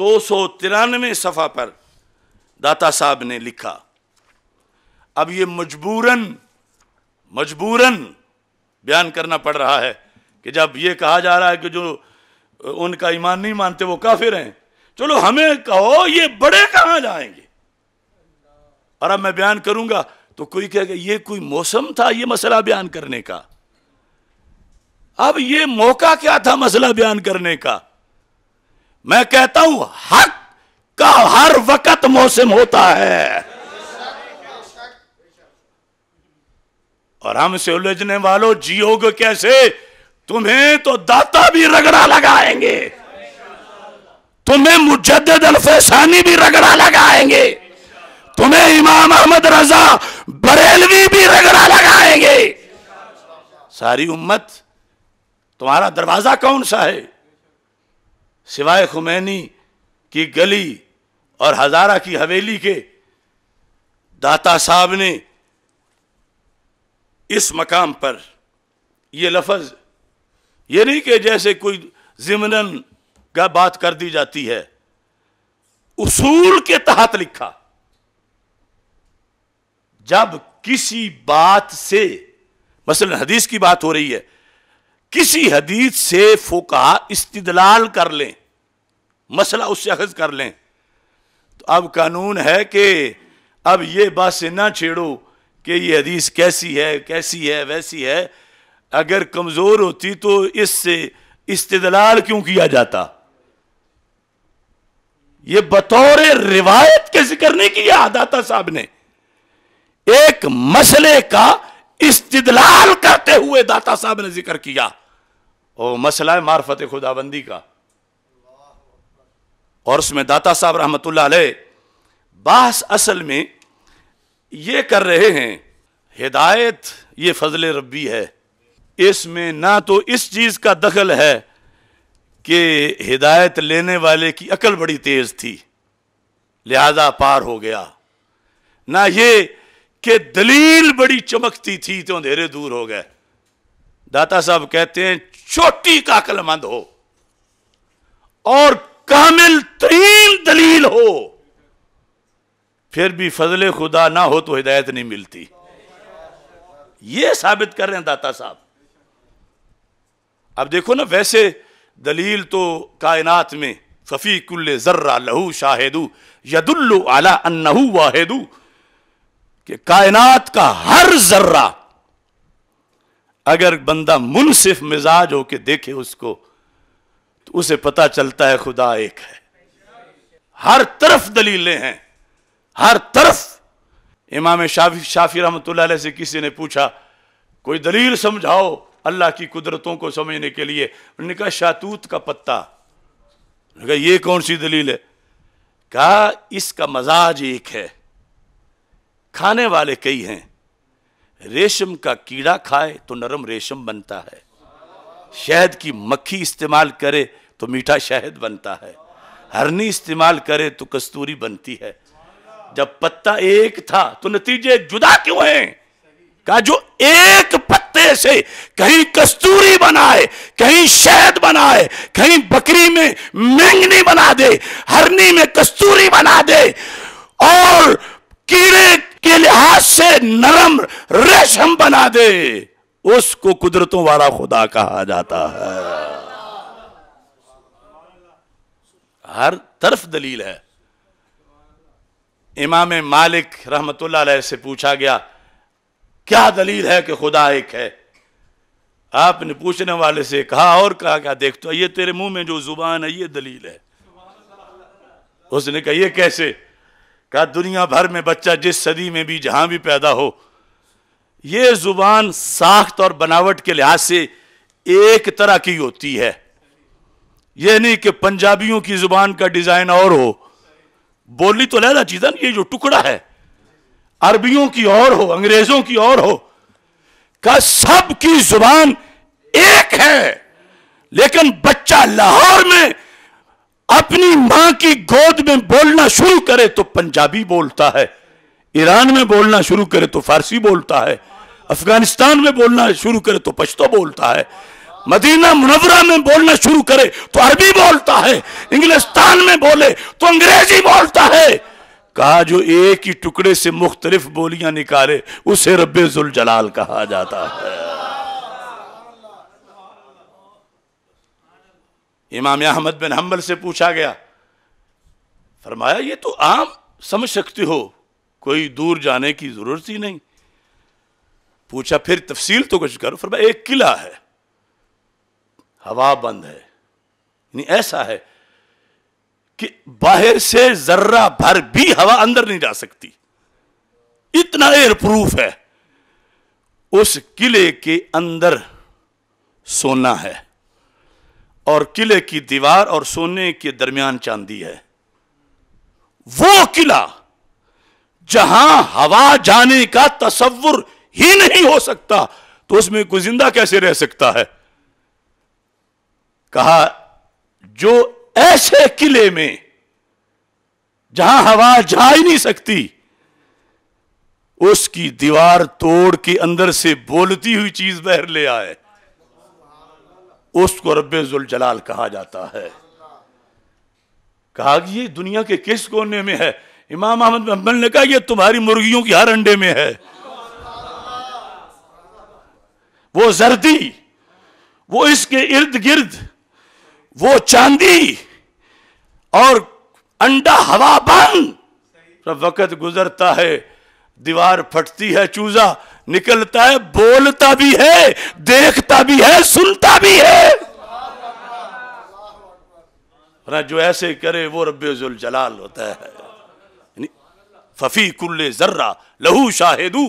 दो सौ तिरानवे सफ़ा पर दाता साहब ने लिखा अब ये मजबूरन मजबूरन बयान करना पड़ रहा है कि जब ये कहा जा रहा है कि जो उनका ईमान नहीं मानते वो काफिर हैं चलो हमें कहो ये बड़े कहां जाएंगे और अब मैं बयान करूंगा तो कोई कहेगा ये कोई मौसम था ये मसला बयान करने का अब ये मौका क्या था मसला बयान करने का मैं कहता हूं हक का हर वक्त मौसम होता है और हमसे उलझने वालों जियोगे कैसे तुम्हें तो दाता भी रगड़ा लगाएंगे तुम्हें मुजद अलफेसानी भी रगड़ा लगाएंगे तुम्हें इमाम अहमद रजा बरेलवी भी रगड़ा लगाएंगे सारी उम्मत तुम्हारा दरवाजा कौन सा है सिवाय खुमैनी की गली और हज़ारा की हवेली के दाता साहब ने इस मकाम पर यह लफज ये नहीं कि जैसे कोई ज़िमनन का बात कर दी जाती है उसूल के तहत लिखा जब किसी बात से मसलन हदीस की बात हो रही है किसी हदीस से फोका इस्तलाल कर लें मसला उससे अखज कर लें तो अब कानून है कि अब ये बात से ना छेड़ो कि ये हदीस कैसी है कैसी है वैसी है अगर कमज़ोर होती तो इससे इस्तलाल क्यों किया जाता ये बतौर रिवायत के जिक्र नहीं किया आदाता साहब ने एक मसले का इस्तलाल करते हुए दाता साहब ने जिक्र किया और मसला है मार्फत खुदाबंदी का और उसमें दाता साहब रहमत बास असल में ये कर रहे हैं हिदायत ये फजल रबी है इसमें ना तो इस चीज़ का दखल है कि हिदायत लेने वाले की अकल बड़ी तेज़ थी लिहाजा पार हो गया ना ये कि दलील बड़ी चमकती थी तो अंधेरे दूर हो गए दाता साहब कहते हैं छोटी का अकलमंद हो और कामिल तरीन दलील हो फिर भी फजल खुदा ना हो तो हिदायत नहीं मिलती ये साबित कर रहे हैं दाता साहब अब देखो ना वैसे दलील तो कायनात में फ़ी जर्रा लहू शाहेदू यदुल्लू आला अन्नहू वाहेदू कि कायनात का हर जर्रा अगर बंदा मुनसिफ मिजाज होके देखे उसको तो उसे पता चलता है खुदा एक है हर तरफ दलीलें हैं हर तरफ इमाम शाफी शाफी रहमत से किसी ने पूछा कोई दलील समझाओ अल्लाह की कुदरतों को समझने के लिए उन्होंने कहा शातूत का पत्ता कहा ये कौन सी दलील है कहा इसका मजाज एक है खाने वाले कई हैं रेशम का कीड़ा खाए तो नरम रेशम बनता है शहद की मक्खी इस्तेमाल करे तो मीठा शहद बनता है हरनी इस्तेमाल करे तो कस्तूरी बनती है जब पत्ता एक था तो नतीजे जुदा क्यों हैं का जो एक पत्ते से कहीं कस्तूरी बनाए कहीं शहद बनाए कहीं बकरी में मैंगनी बना दे हरनी में कस्तूरी बना दे और कीड़े के लिहाज से नरम रेशम बना दे उसको कुदरतों वाला खुदा कहा जाता है हर तरफ दलील है इमाम मालिक रहमतुल्लाह से पूछा गया क्या दलील है कि खुदा एक है आपने पूछने वाले से कहा और कहा क्या देखते तो, ये तेरे मुंह में जो जुबान है ये दलील है उसने कहा ये कैसे कहा दुनिया भर में बच्चा जिस सदी में भी जहां भी पैदा हो ये जुबान साख्त और बनावट के लिहाज से एक तरह की होती है ये नहीं कि पंजाबियों की जुबान का डिजाइन और हो बोली तो लहरा चीज है ये जो टुकड़ा है अरबियों की और हो अंग्रेजों की और हो का सबकी जुबान एक है लेकिन बच्चा लाहौर में अपनी मां की गोद में बोलना शुरू करे तो पंजाबी बोलता है ईरान में बोलना शुरू करे तो फारसी बोलता है अफगानिस्तान में बोलना शुरू करे तो पश्तो बोलता है मदीना मुनवरा में बोलना शुरू करे तो अरबी बोलता है इंग्लिस्तान में बोले तो अंग्रेजी बोलता है कहा जो एक ही टुकड़े से मुख्तलिफ बोलियां निकाले उसे रब्बे जुल जलाल कहा जाता है इमाम अहमद बिन हम्बल से पूछा गया फरमाया ये तो आम समझ सकते हो कोई दूर जाने की ज़रूरत ही नहीं पूछा फिर तफसील तो कुछ करो फरमाया एक किला है हवा बंद है नहीं ऐसा है कि बाहर से जर्रा भर भी हवा अंदर नहीं जा सकती इतना एयर प्रूफ है उस किले के अंदर सोना है और किले की दीवार और सोने के दरमियान चांदी है वो किला जहां हवा जाने का तस्वुर ही नहीं हो सकता तो उसमें कोई जिंदा कैसे रह सकता है कहा जो ऐसे किले में जहां हवा जा ही नहीं सकती उसकी दीवार तोड़ के अंदर से बोलती हुई चीज बहर ले आए उसको जलाल कहा जाता है कहा कि ये दुनिया के किस कोने में है इमाम अहमद हम्बल ने कहा ये तुम्हारी मुर्गियों की हर अंडे में है वो जर्दी वो इसके इर्द गिर्द वो चांदी और अंडा हवा बंद वक्त गुजरता है दीवार फटती है चूजा निकलता है बोलता भी है देखता भी है सुनता भी है जो ऐसे करे वो रब्बुल जलाल होता है फफी कुल्ले जर्रा लहू शाहेदू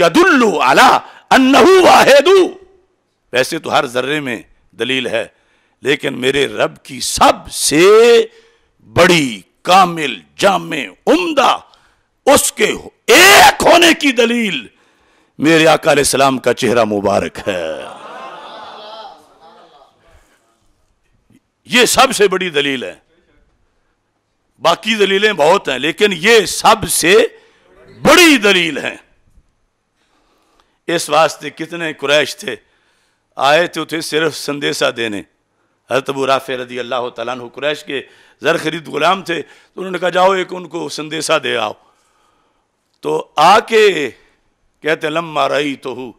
यदुल्लू आला अन्नहू वाहेदू वैसे तो हर जर्रे में दलील है लेकिन मेरे रब की सबसे बड़ी कामिल जामे उम्दा उसके एक होने की दलील मेरे अकाल इस्लाम का चेहरा मुबारक है ये सबसे बड़ी दलील है बाकी दलीलें बहुत हैं लेकिन ये सबसे बड़ी दलील है इस वास्ते कितने कुरैश थे आए थे थे सिर्फ संदेशा देने हरतबू राफे रदी अल्लाह तुरैश कुरैश के जर खरीद गुलाम थे तो उन्होंने कहा जाओ एक उनको संदेशा दे आओ तो आके कहते लम्मा रही तो हूँ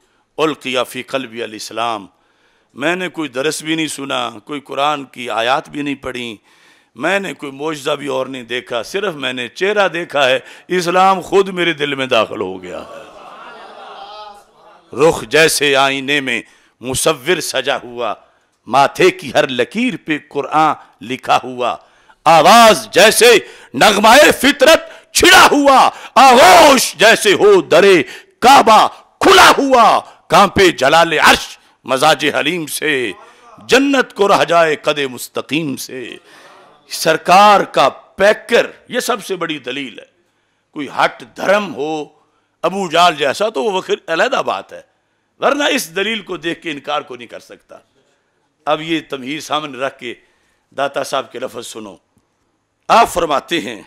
उल्किया फ़ी कलबी अलस्लाम मैंने कोई दरस भी नहीं सुना कोई कुरान की आयात भी नहीं पढ़ी मैंने कोई मुआजा भी और नहीं देखा सिर्फ मैंने चेहरा देखा है इस्लाम खुद मेरे दिल में दाखिल हो गया है रुख जैसे आईने में मुसविर सजा हुआ माथे की हर लकीर पे कुरान लिखा हुआ आवाज जैसे नगमाए फितरत छिड़ा हुआ आगोश जैसे हो दरे काबा खुला हुआ कांपे जलाल अर्श मजाज हलीम से जन्नत को रह जाए कदे मुस्तकीम से सरकार का पैकर ये सबसे बड़ी दलील है कोई हट धर्म हो अबू जाल जैसा तो वो वखिर अलहदा बात है वरना इस दलील को देख के इनकार को नहीं कर सकता अब ये तमहीर सामने रख के दाता साहब के लफज सुनो आप फरमाते हैं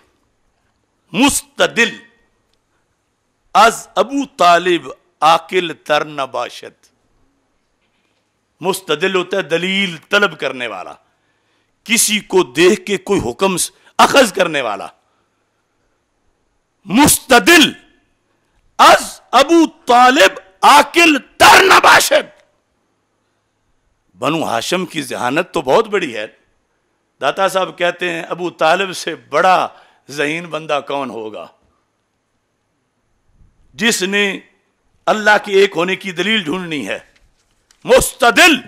मुस्तदिल अज अबू तालिब आकिल तर नबाशत मुस्तदिल होता है दलील तलब करने वाला किसी को देख के कोई हुक्म अखज करने वाला मुस्तदिल अज अबू तालिब आकिल तर नबाशत बनु हाशम की जहानत तो बहुत बड़ी है दाता साहब कहते हैं अबू तालिब से बड़ा जहीन बंदा कौन होगा जिसने अल्लाह के एक होने की दलील ढूंढनी है मुस्तदिल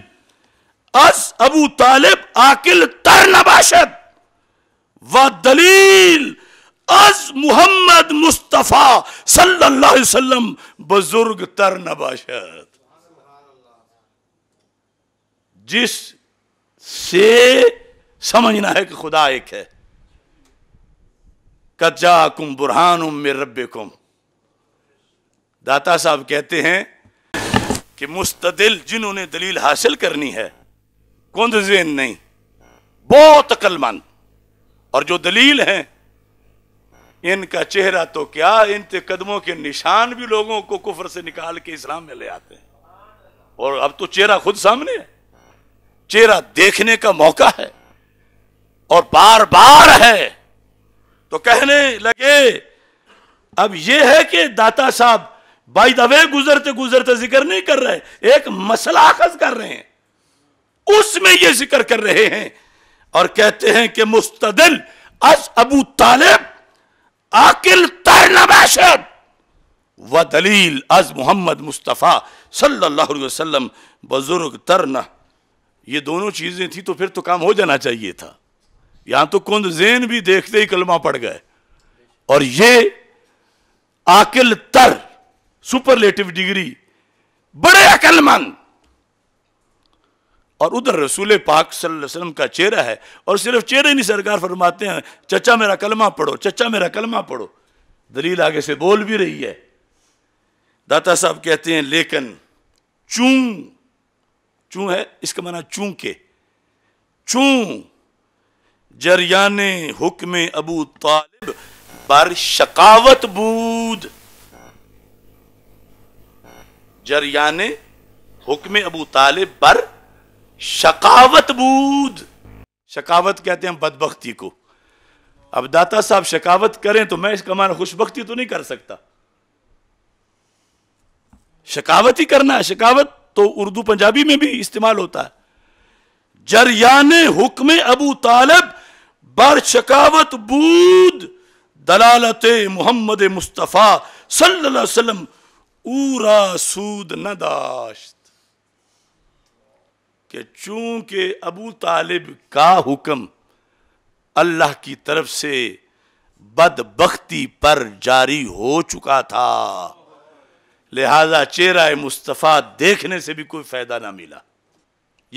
अस अबू तालिब आकिल तर नबाशत व दलील अज मुहम्मद मुस्तफ़ा सल्लल्लाहु अलैहि वसल्लम बुजुर्ग तर नबाशत जिस से समझना है कि खुदा एक है कज्जा कुम बुरहान उम रब कुम दाता साहब कहते हैं कि मुस्तदिल जिन्होंने दलील हासिल करनी है कुंद जेन नहीं बहुत अक्लमंद और जो दलील है इनका चेहरा तो क्या इन कदमों के निशान भी लोगों को कुफर से निकाल के इस्लाम में ले आते हैं और अब तो चेहरा खुद सामने है चेहरा देखने का मौका है और बार बार है तो कहने लगे अब यह है कि दाता साहब बाई दवे गुजरते गुजरते जिक्र नहीं कर रहे एक मसला खज कर रहे हैं उसमें यह जिक्र कर रहे हैं और कहते हैं कि मुस्तदिल अस अबू तालिब आकिल तैनबाशब व दलील अज मोहम्मद मुस्तफ़ा सल्लल्लाहु अलैहि वसल्लम बुजुर्ग तरना ये दोनों चीज़ें थी तो फिर तो काम हो जाना चाहिए था यहां तो कुंद जेन भी देखते ही कलमा पड़ गए और ये आकिल तर सुपरलेटिव डिग्री बड़े अकलमंद और उधर रसूल पाक सल्लल्लाहु अलैहि वसल्लम का चेहरा है और सिर्फ चेहरे नहीं सरकार फरमाते हैं चचा मेरा कलमा पढ़ो चचा मेरा कलमा पढ़ो दलील आगे से बोल भी रही है दाता साहब कहते हैं लेकिन चूं चूं है इसका माना चूं के चूं जरियान हुक्म अबू तालिब पर शकावत बूद जरियान हुक्म अबू तालिब पर शकावत बूद शकावत कहते हैं बदबख्ती को अब दाता साहब शकावत करें तो मैं इसका माना खुशबख्ती तो नहीं कर सकता शकावत ही करना है शकावत तो उर्दू पंजाबी में भी इस्तेमाल होता है जरियान हुक्म अबू तालब बर शकावत बूद दलालत मोहम्मद मुस्तफ़ा सल्ला वसलम ऊरा सूद न दाश्त के चूंकि अबू तालिब का हुक्म अल्लाह की तरफ से बदबख्ती पर जारी हो चुका था लिहाजा चेहरा मुस्तफ़ा देखने से भी कोई फ़ायदा ना मिला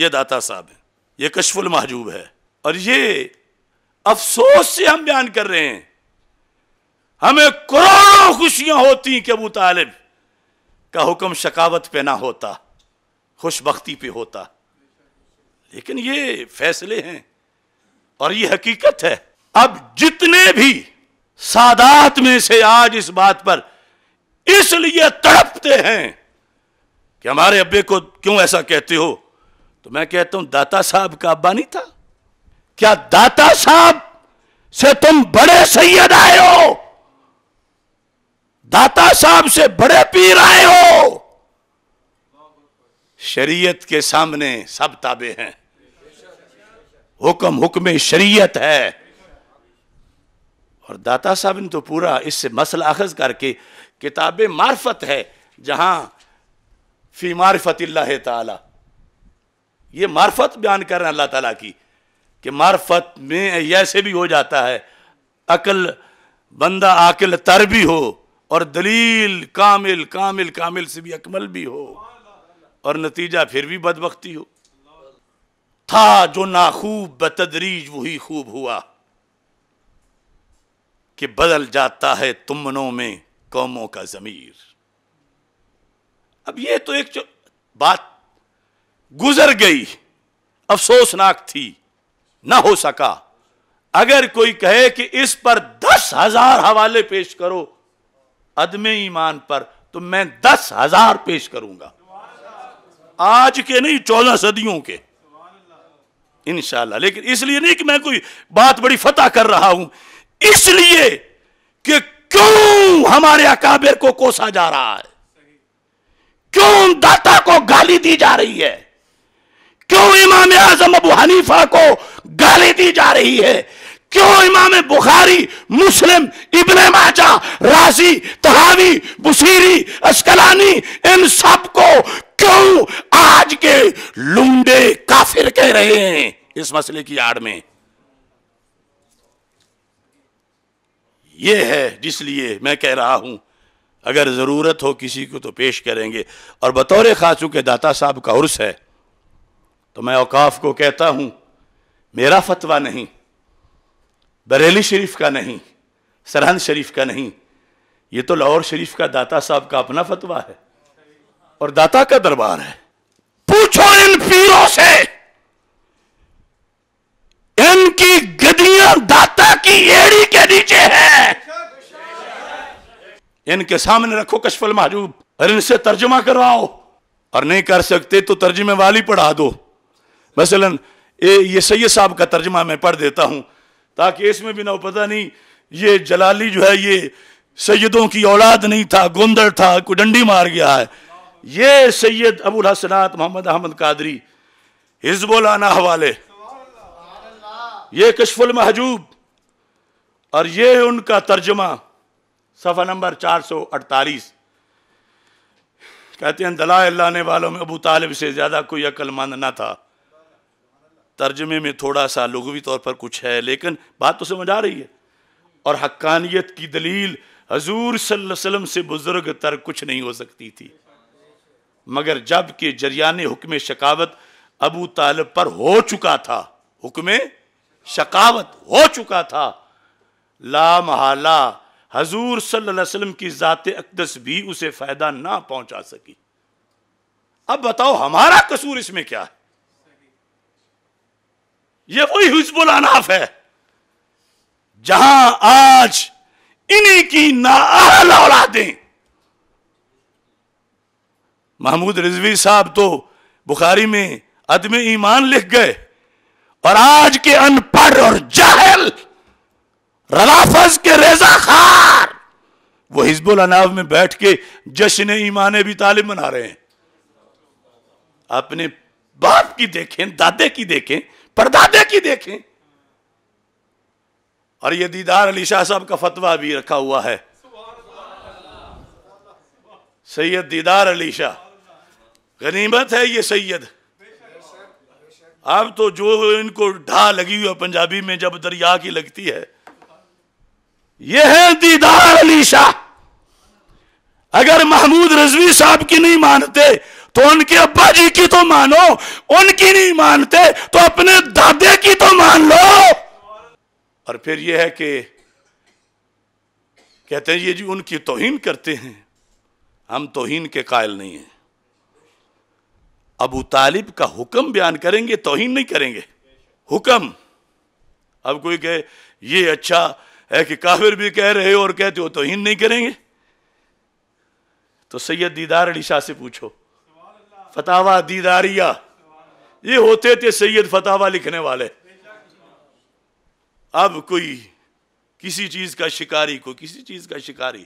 ये दाता साहब है ये कशफुल महजूब है और ये अफसोस से हम बयान कर रहे हैं हमें करोड़ों खुशियां होती कि अबू तालिब का हुक्म शकावत पे ना होता खुशबख्ती पे होता लेकिन ये फैसले हैं और ये हकीकत है अब जितने भी सादात में से आज इस बात पर इसलिए तड़पते हैं कि हमारे अब्बे को क्यों ऐसा कहते हो तो मैं कहता हूं दाता साहब का अब्बा नहीं था क्या दाता साहब से तुम बड़े सैयद आए हो दाता साहब से बड़े पीर आए हो शरीयत के सामने सब ताबे हैं हुक्म हुक्म शरीयत है और दाता साहब ने तो पूरा इससे मसल अखज करके किताब मार्फत है जहां फी मार्फत ताला ये मार्फत बयान कर रहे हैं अल्लाह ताला की कि मार्फत में ऐसे भी हो जाता है अकल बंदा आकल तर भी हो और दलील कामिल कामिल कामिल से भी अकमल भी हो और नतीजा फिर भी बदबकती हो था जो नाखूब बतदरीज वही खूब हुआ कि बदल जाता है तुमनों में कौमों का ज़मीर अब ये तो एक बात गुजर गई अफसोसनाक थी ना हो सका अगर कोई कहे कि इस पर दस हजार हवाले पेश करो अदम ईमान पर तो मैं दस हजार पेश करूंगा आज के नहीं चौदह सदियों के इनशाला लेकिन इसलिए नहीं कि मैं कोई बात बड़ी फतह कर रहा हूं इसलिए कि क्यों हमारे अकाबिर को कोसा जा रहा है क्यों दाता को गाली दी जा रही है क्यों इमाम आजम अबू हनीफा को गाली दी जा रही है क्यों इमाम बुखारी मुस्लिम इबन माजा राजी तहावी बुशीरी अस्कलानी इन सब को क्यों आज के लुंडे काफिर कह रहे हैं इस मसले की आड़ में यह है जिसलिए मैं कह रहा हूं अगर ज़रूरत हो किसी को तो पेश करेंगे और बतौर खासू के दाता साहब का उर्स है तो मैं औकाफ को कहता हूं मेरा फतवा नहीं बरेली शरीफ का नहीं सरहंद शरीफ का नहीं ये तो लाहौर शरीफ का दाता साहब का अपना फतवा है और दाता का दरबार है पूछो इन पीरों से इनकी गदियां दाता की एड़ी के नीचे है इनके सामने रखो कशफल महजूब और इनसे तर्जमा करवाओ और नहीं कर सकते तो तर्जमे वाली पढ़ा दो मसलन ए, ये सैयद साहब का तर्जमा मैं पढ़ देता हूँ ताकि इसमें भी ना पता नहीं ये जलाली जो है ये सैयदों की औलाद नहीं था गोंदर था कोई डंडी मार गया है ये सैयद अबुल हसनात मोहम्मद अहमद कादरी हिजबुलाना हवाले ये कशफुल महजूब और ये उनका तर्जमा सफ़ा नंबर चार सौ अड़तालीस कहते हैं दलाल लाने वालों में अबू तालिब से ज़्यादा कोई अक्लमंद ना था तर्जमे में थोड़ा सा लघवी तौर पर कुछ है लेकिन बात तो समझ आ रही है और हक्कानियत की दलील हजूर सल्लम से बुज़ुर्ग तर कुछ नहीं हो सकती थी मगर जब के जरियाने हुक्म शकावत अबू तालब पर हो चुका था हुक्म शकावत हो चुका था लाम हजूर सल्लम की जाते अकदस भी उसे फ़ायदा ना पहुंचा सकी अब बताओ हमारा कसूर इसमें क्या है ये वही हिजबुल अनाफ है जहां आज इन्हीं की नाअहल औलादें महमूद रिजवी साहब तो बुखारी में अदम ईमान लिख गए और आज के अनपढ़ और जाहल रलाफज के रेजा खार वो हिजबुल अनाफ में बैठ के जश्न ईमान भी तालिब मना रहे हैं अपने बाप की देखें दादे की देखें परदादे की देखें और ये दीदार अली शाह साहब का फतवा भी रखा हुआ है सैयद दीदार अली शाह गनीमत है ये सैयद अब तो जो इनको ढा लगी हुई है पंजाबी में जब दरिया की लगती है ये है दीदार अली शाह अगर महमूद रजवी साहब की नहीं मानते तो उनके अब्बा जी की तो मानो उनकी नहीं मानते तो अपने दादे की तो मान लो और फिर यह है कि कहते हैं ये जी उनकी तोहिन करते हैं हम तोहीन के कायल नहीं हैं अबू तालिब का हुक्म बयान करेंगे तोहिन नहीं करेंगे हुक्म अब कोई कहे ये अच्छा है कि काफिर भी कह रहे हो और कहते हो तोहिन नहीं करेंगे तो सैयद दीदार अली शाह से पूछो फतावा दीदारिया ये होते थे सैयद फतावा लिखने वाले अब कोई किसी चीज का शिकारी कोई किसी चीज का शिकारी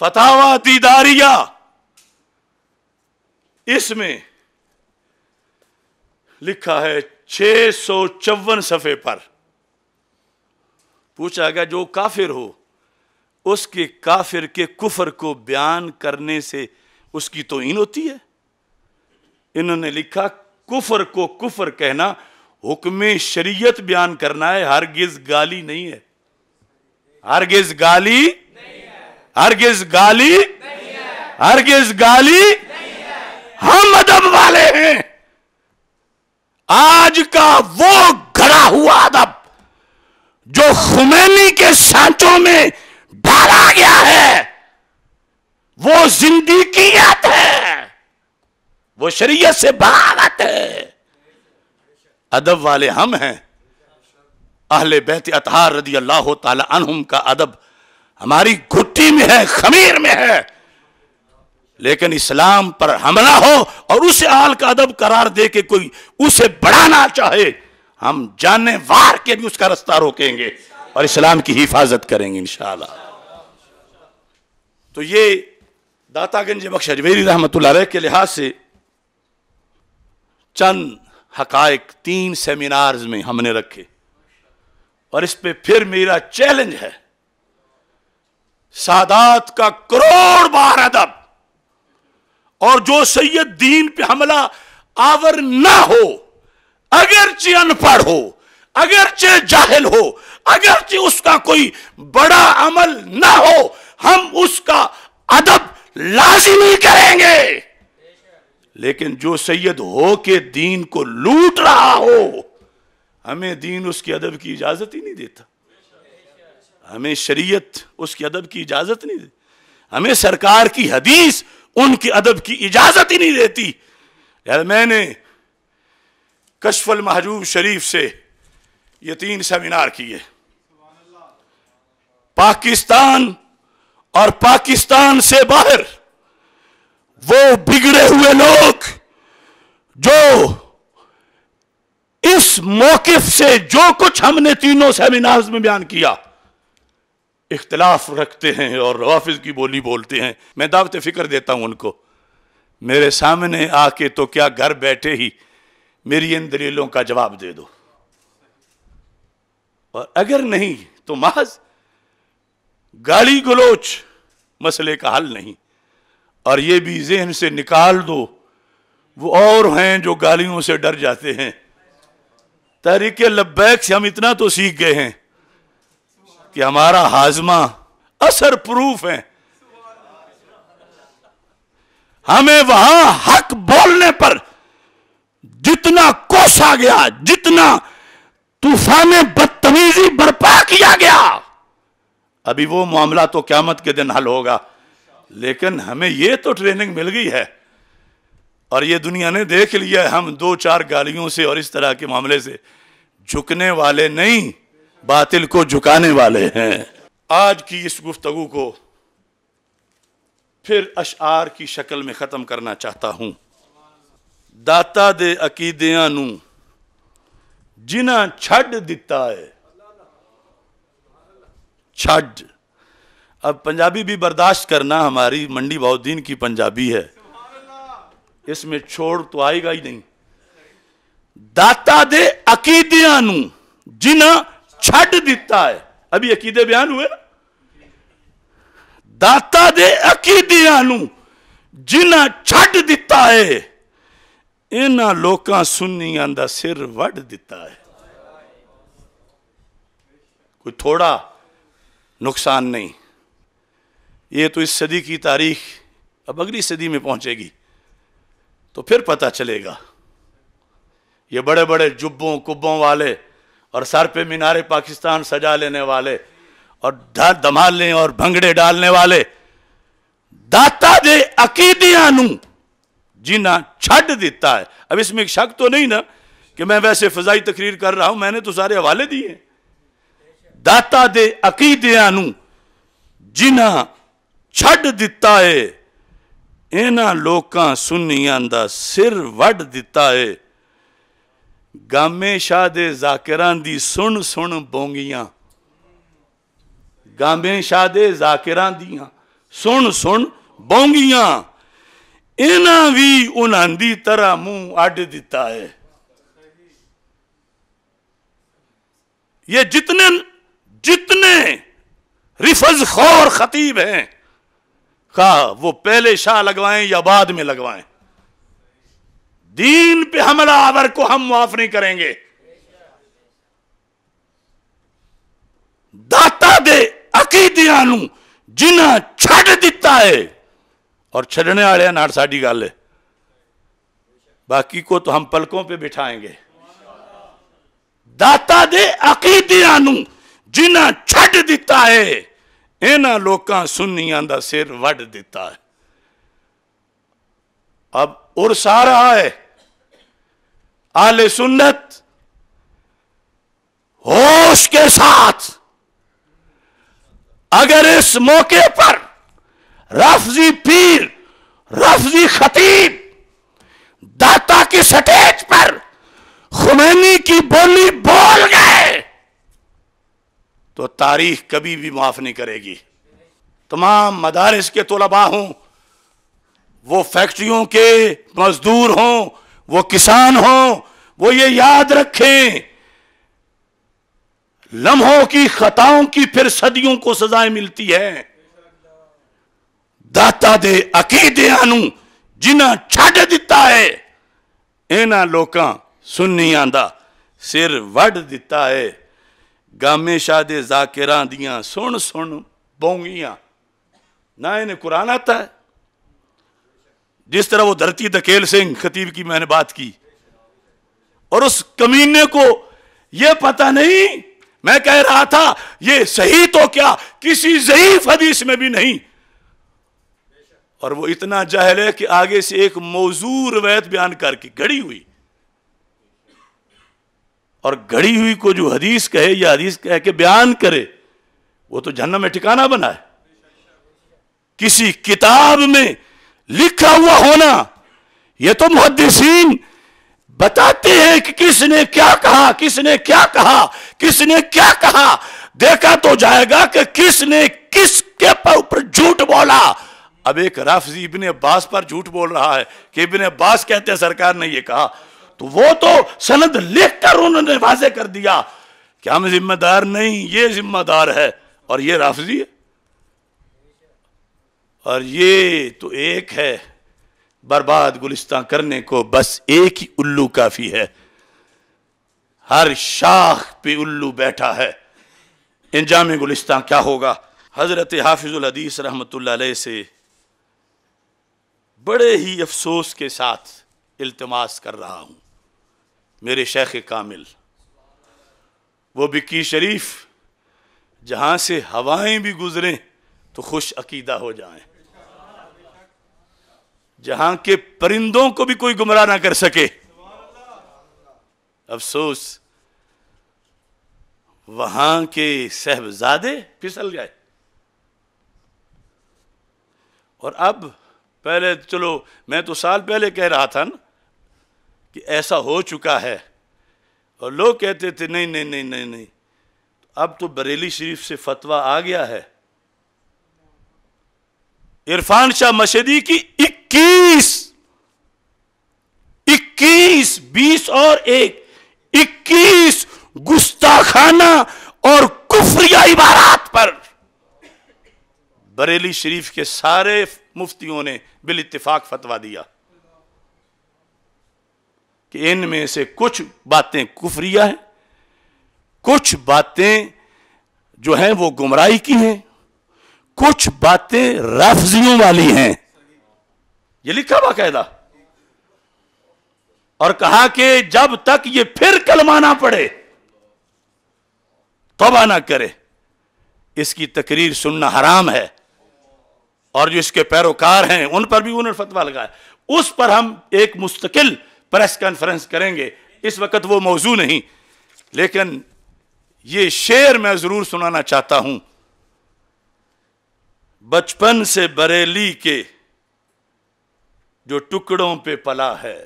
फतावा दीदारिया इसमें लिखा है छह सौ चौवन सफे पर पूछा गया जो काफिर हो उसके काफिर के कुफर को बयान करने से उसकी तो इन होती है इन्होंने लिखा कुफर को कुफर कहना हुक्म शरीयत बयान करना है हरगिज गाली नहीं है हरगिज गाली हरगिज गाली हरगिज गाली हम अदब वाले हैं आज का वो घड़ा हुआ अदब जो खुमैनी के सांचों में डाला गया है वो जिंदगीत है वो शरीयत से बगावत है अदब वाले हम हैं अहले बैत अतहार रदी अल्लाह तुम का अदब हमारी घुट्टी में है खमीर में है लेकिन इस्लाम पर हमला हो और उसे आल का अदब करार दे के कोई उसे बढ़ाना चाहे हम जाने वार के भी उसका रास्ता रोकेंगे और इस्लाम की हिफाजत करेंगे इन तो ये गंज बख्श अजमेरी रहमत के लिहाज से चंद हकायक तीन सेमिनार्स में हमने रखे और इस पे फिर मेरा चैलेंज है सादात का करोड़ बार अदब और जो सैयद दीन पे हमला आवर ना हो अगरचे अनपढ़ हो अगरचे जाहिल हो अगरचे उसका कोई बड़ा अमल ना हो हम उसका अदब लाजिमी करेंगे लेकिन जो सैयद हो के दीन को लूट रहा हो हमें दीन उसके अदब की इजाजत ही नहीं देता हमें शरीयत उसके अदब की इजाजत नहीं देती हमें सरकार की हदीस उनके अदब की इजाजत ही नहीं देती यार मैंने कशफल महजूब शरीफ से ये तीन सेमिनार किए पाकिस्तान और पाकिस्तान से बाहर वो बिगड़े हुए लोग जो इस मौकफ से जो कुछ हमने तीनों सेमिनार्स में बयान किया इख्तलाफ रखते हैं और रवाफिज की बोली बोलते हैं मैं दावत फिक्र देता हूं उनको मेरे सामने आके तो क्या घर बैठे ही मेरी इन दलीलों का जवाब दे दो और अगर नहीं तो महज गाली गलोच मसले का हल नहीं और ये भी जहन से निकाल दो वो और हैं जो गालियों से डर जाते हैं तहरीक लब्बैक से हम इतना तो सीख गए हैं कि हमारा हाजमा असर प्रूफ है हमें वहां हक बोलने पर जितना कोसा गया जितना तूफान बदतमीजी बर्पा किया गया अभी वो मामला तो क्यामत के दिन हल होगा लेकिन हमें ये तो ट्रेनिंग मिल गई है और ये दुनिया ने देख लिया है हम दो चार गालियों से और इस तरह के मामले से झुकने वाले नहीं बातिल को झुकाने वाले हैं आज की इस गुफ्तगु को फिर अशार की शक्ल में ख़त्म करना चाहता हूँ दाता दे अकीदियां जिन्हें छड़ दिता है छड अब पंजाबी भी बर्दाश्त करना हमारी मंडी बहुद्दीन की पंजाबी है इसमें छोड़ तो आएगा ही नहीं दाता दे अकीदिया जिन्हें छड दिता है अभी अकीदे बयान हुए ना दाता दे अकीदिया जिन्हें छड दिता है इन लोग सुनिया का सिर वढ़ दिता है कोई थोड़ा नुकसान नहीं ये तो इस सदी की तारीख अब अगली सदी में पहुंचेगी तो फिर पता चलेगा ये बड़े बड़े जुब्बों कुब्बों वाले और सर पे मीनारे पाकिस्तान सजा लेने वाले और धमालने और भंगड़े डालने वाले दाता दे अकीदिया जीना छड़ देता है अब इसमें एक शक तो नहीं ना कि मैं वैसे फजाई तकरीर कर रहा हूं मैंने तो सारे हवाले दिए हैं ਦਾਤਾ ਦੇ ਅਕੀਦਿਆਂ ਨੂੰ ਜਿਨ੍ਹਾਂ ਛੱਡ ਦਿੱਤਾ ਏ ਇਹਨਾਂ ਲੋਕਾਂ ਸੁੰਨੀਆਂ ਦਾ ਸਿਰ ਵੱਢ ਦਿੱਤਾ ਏ ਗਾਮੇ ਸ਼ਾਹ ਦੇ ਜ਼ਾਕਿਰਾਂ ਦੀ ਸੁਣ ਸੁਣ ਬੋਂਗੀਆਂ ਗਾਮੇ ਸ਼ਾਹ ਦੇ ਜ਼ਾਕਿਰਾਂ ਦੀਆਂ ਸੁਣ ਸੁਣ ਬੋਂਗੀਆਂ ਇਹਨਾਂ ਵੀ ਉਹਨਾਂ ਦੀ ਤਰ੍ਹਾਂ ਮੂੰਹ ਅੱਡ ਦਿੱਤਾ ਏ ਇਹ ਜਿਤਨੇ जितने रिफज खौर खतीब हैं कहा वो पहले शाह लगवाएं या बाद में लगवाएं दीन पे हमला आवर को हम माफ नहीं करेंगे दाता दे अकीदियां जिन्हें छड़ दिता है और छड़ने वाले नार साड़ी गल है बाकी को तो हम पलकों पे बिठाएंगे दाता दे अकीदियां जिन्हें छड़ दिता है इन्हों लोग सुनिया का सिर ਵੱਢ ਦਿੱਤਾ अब और सारा है आले सुन्नत होश के साथ अगर इस मौके पर रफजी पीर रफजी खतीब दाता की स्टेज पर खुमैनी की बोली बोल गए तो तारीख कभी भी माफ़ नहीं करेगी तमाम मदारस के तलबा हों वो फैक्ट्रियों के मजदूर हों वो किसान हों वो ये याद रखें लम्हों की खताओं की फिर सदियों को सजाएं मिलती है दाता दे अकीदे आनू जिन्हें छड़ दिता है इन्हों लोग सुन नहीं आंदा सिर वढ़ दिता है गामे शादे जाकिर दियाँ सुन सुन बोंगियाँ ना इन्हें कुरान आता है जिस तरह वो धरती दकेल सिंह खतीब की मैंने बात की और उस कमीने को ये पता नहीं मैं कह रहा था ये सही तो क्या किसी जयीफ हदीस में भी नहीं और वो इतना जहल है कि आगे से एक मौजूर वैद बयान करके गड़ी हुई और घड़ी हुई को जो हदीस कहे या हदीस कह के बयान करे वो तो जहन्नम में ठिकाना बना है किसी किताब में लिखा हुआ होना ये तो मुहदसिन बताते हैं कि किसने क्या कहा किसने क्या कहा किसने क्या कहा देखा तो जाएगा कि किसने किसके ऊपर झूठ बोला अब एक राफजी इबन अब्बास पर झूठ बोल रहा है कि इबन अब्बास कहते हैं सरकार ने ये कहा तो वो तो सनद लिख कर उन्होंने वाजे कर दिया कि हम जिम्मेदार नहीं ये जिम्मेदार है और ये राफजी है और ये तो एक है बर्बाद गुलिस्तान करने को बस एक ही उल्लू काफी है हर शाख पे उल्लू बैठा है इंजाम गुलिस्तान क्या होगा हज़रत हदीस रहमत से बड़े ही अफसोस के साथ इल्तमास कर रहा हूं मेरे शेख कामिल वो बिक्की शरीफ जहाँ से हवाएं भी गुजरें तो खुश अकीदा हो जाएं जहाँ के परिंदों को भी कोई गुमराह ना कर सके अफसोस वहां के साहबजादे फिसल गए और अब पहले चलो मैं तो साल पहले कह रहा था ना कि ऐसा हो चुका है और लोग कहते थे नहीं नहीं नहीं नहीं नहीं अब तो बरेली शरीफ से फतवा आ गया है इरफान शाह मशदी की 21 21 बीस और एक 21 गुस्ताखाना और कुफरिया इबारात पर बरेली शरीफ के सारे मुफ्तियों ने बिल इतफाक फतवा दिया कि इनमें से कुछ बातें कुफरिया हैं कुछ बातें जो हैं वो गुमराही की हैं कुछ बातें रफजियों वाली हैं ये लिखा बाकायदा और कहा कि जब तक ये फिर कलमाना पड़े तोबा ना करे इसकी तकरीर सुनना हराम है और जो इसके पैरोकार हैं उन पर भी उन्होंने फतवा लगाया उस पर हम एक मुस्तकिल प्रेस कॉन्फ्रेंस करेंगे इस वक्त वो मौजू नहीं लेकिन ये शेर मैं ज़रूर सुनाना चाहता हूं बचपन से बरेली के जो टुकड़ों पे पला है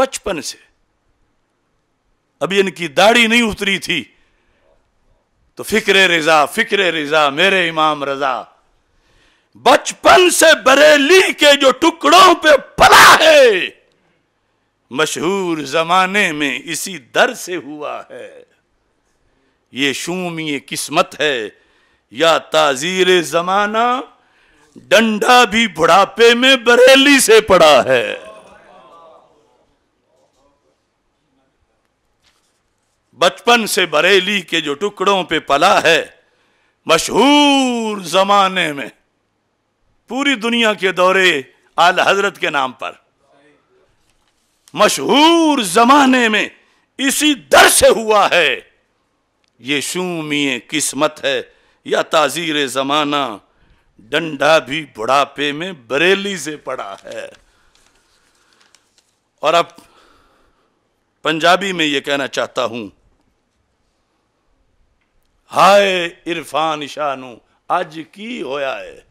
बचपन से अभी इनकी दाढ़ी नहीं उतरी थी तो फिक्र रजा फिक्र रजा मेरे इमाम रजा बचपन से बरेली के जो टुकड़ों पे पला है मशहूर जमाने में इसी दर से हुआ है ये शूमी किस्मत है या ताजीर जमाना डंडा भी बुढ़ापे में बरेली से पड़ा है बचपन से बरेली के जो टुकड़ों पे पला है मशहूर जमाने में पूरी दुनिया के दौरे आल हजरत के नाम पर मशहूर जमाने में इसी दर से हुआ है ये शूमिय किस्मत है या ताजीर जमाना डंडा भी बुढ़ापे में बरेली से पड़ा है और अब पंजाबी में ये कहना चाहता हूं हाय इरफान शानू आज की होया है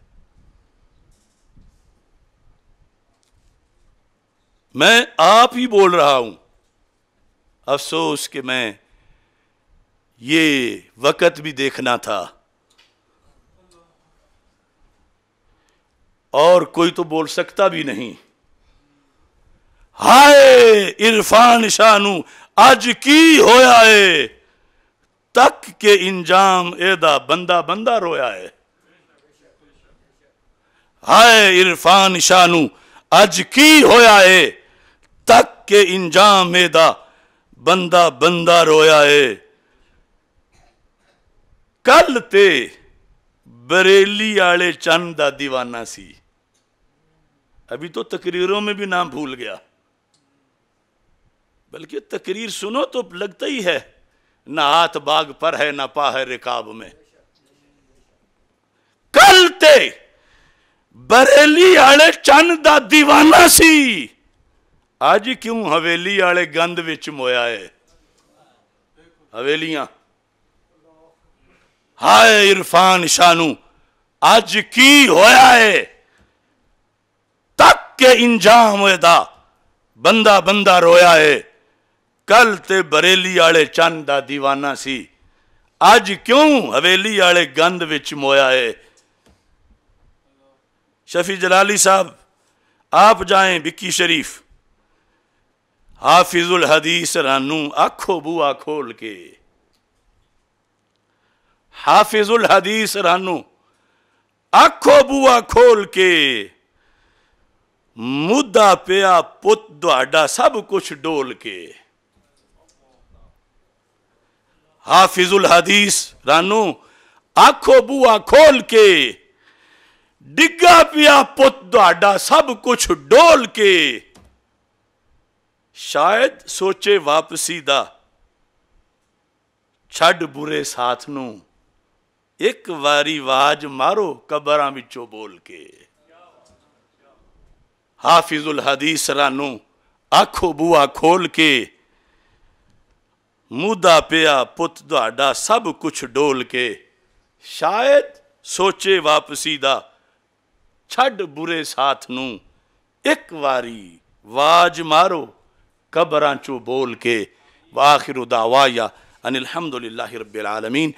मैं आप ही बोल रहा हूं अफसोस कि मैं ये वक़्त भी देखना था और कोई तो बोल सकता भी नहीं हाय इरफान शानू आज की होया है तक के इंजाम एदा बंदा बंदा रोया है हाय इरफान शानू आज की होया है तक के इंजाम दा बंदा बंदा रोया है कल ते बरेली आले चंद का दीवाना सी अभी तो तकरीरों में भी नाम भूल गया बल्कि तकरीर सुनो तो लगता ही है ना हाथ बाग पर है ना पा है रिकाब में कल ते बरेली आले चंद का दीवाना सी अज क्यों हवेली आले गंध विच मोया है हवेलियां हाय इरफान शानू अज की होया है तक के इंजाम होएदा बंदा बंदा रोया है कल ते बरेली आले चंद दीवाना सी अज क्यों हवेली आले गंध विच मोया है शफी जलाली साहब आप जाएं बिक्की शरीफ हाफिजुल हदीस रानू आखो बुआ खोल के हाफिजुल हदीस रानू आखो बुआ खोल के मुद्दा पिया पुत दुआडा सब कुछ डोल के हाफिजुल हदीस रानू आखो बुआ खोल के डिगा पिया पुत दुआडा सब कुछ डोल के ਸ਼ਾਇਦ ਸੋਚੇ ਵਾਪਸੀ ਦਾ ਛੱਡ ਬੁਰੇ ਸਾਥ ਨੂੰ ਇੱਕ ਵਾਰੀ ਆਵਾਜ਼ ਮਾਰੋ ਕਬਰਾਂ ਵਿੱਚੋਂ ਬੋਲ ਕੇ ਹਾਫਿਜ਼ੁਲ ਹਦੀਸ ਰਾਨੂੰ ਆਖੋ ਬੂਆ ਖੋਲ ਕੇ ਮੂਦਾ ਪਿਆ ਪੁੱਤ ਤੁਹਾਡਾ ਸਭ ਕੁਝ ਡੋਲ ਕੇ ਸ਼ਾਇਦ ਸੋਚੇ ਵਾਪਸੀ ਦਾ ਛੱਡ ਬੁਰੇ ਸਾਥ ਨੂੰ ਇੱਕ ਵਾਰੀ ਆਵਾਜ਼ ਮਾਰੋ ਕਬਰਾਂ ਚੋਂ ਬੋਲ ਕੇ ਵਾਖਿਰ ਦਾਵਾਇਆ ਅਨਿਲਹਮਦੁਲਿਲਾਹਿ ਰੱਬਿਲ ਆਲਮੀਨ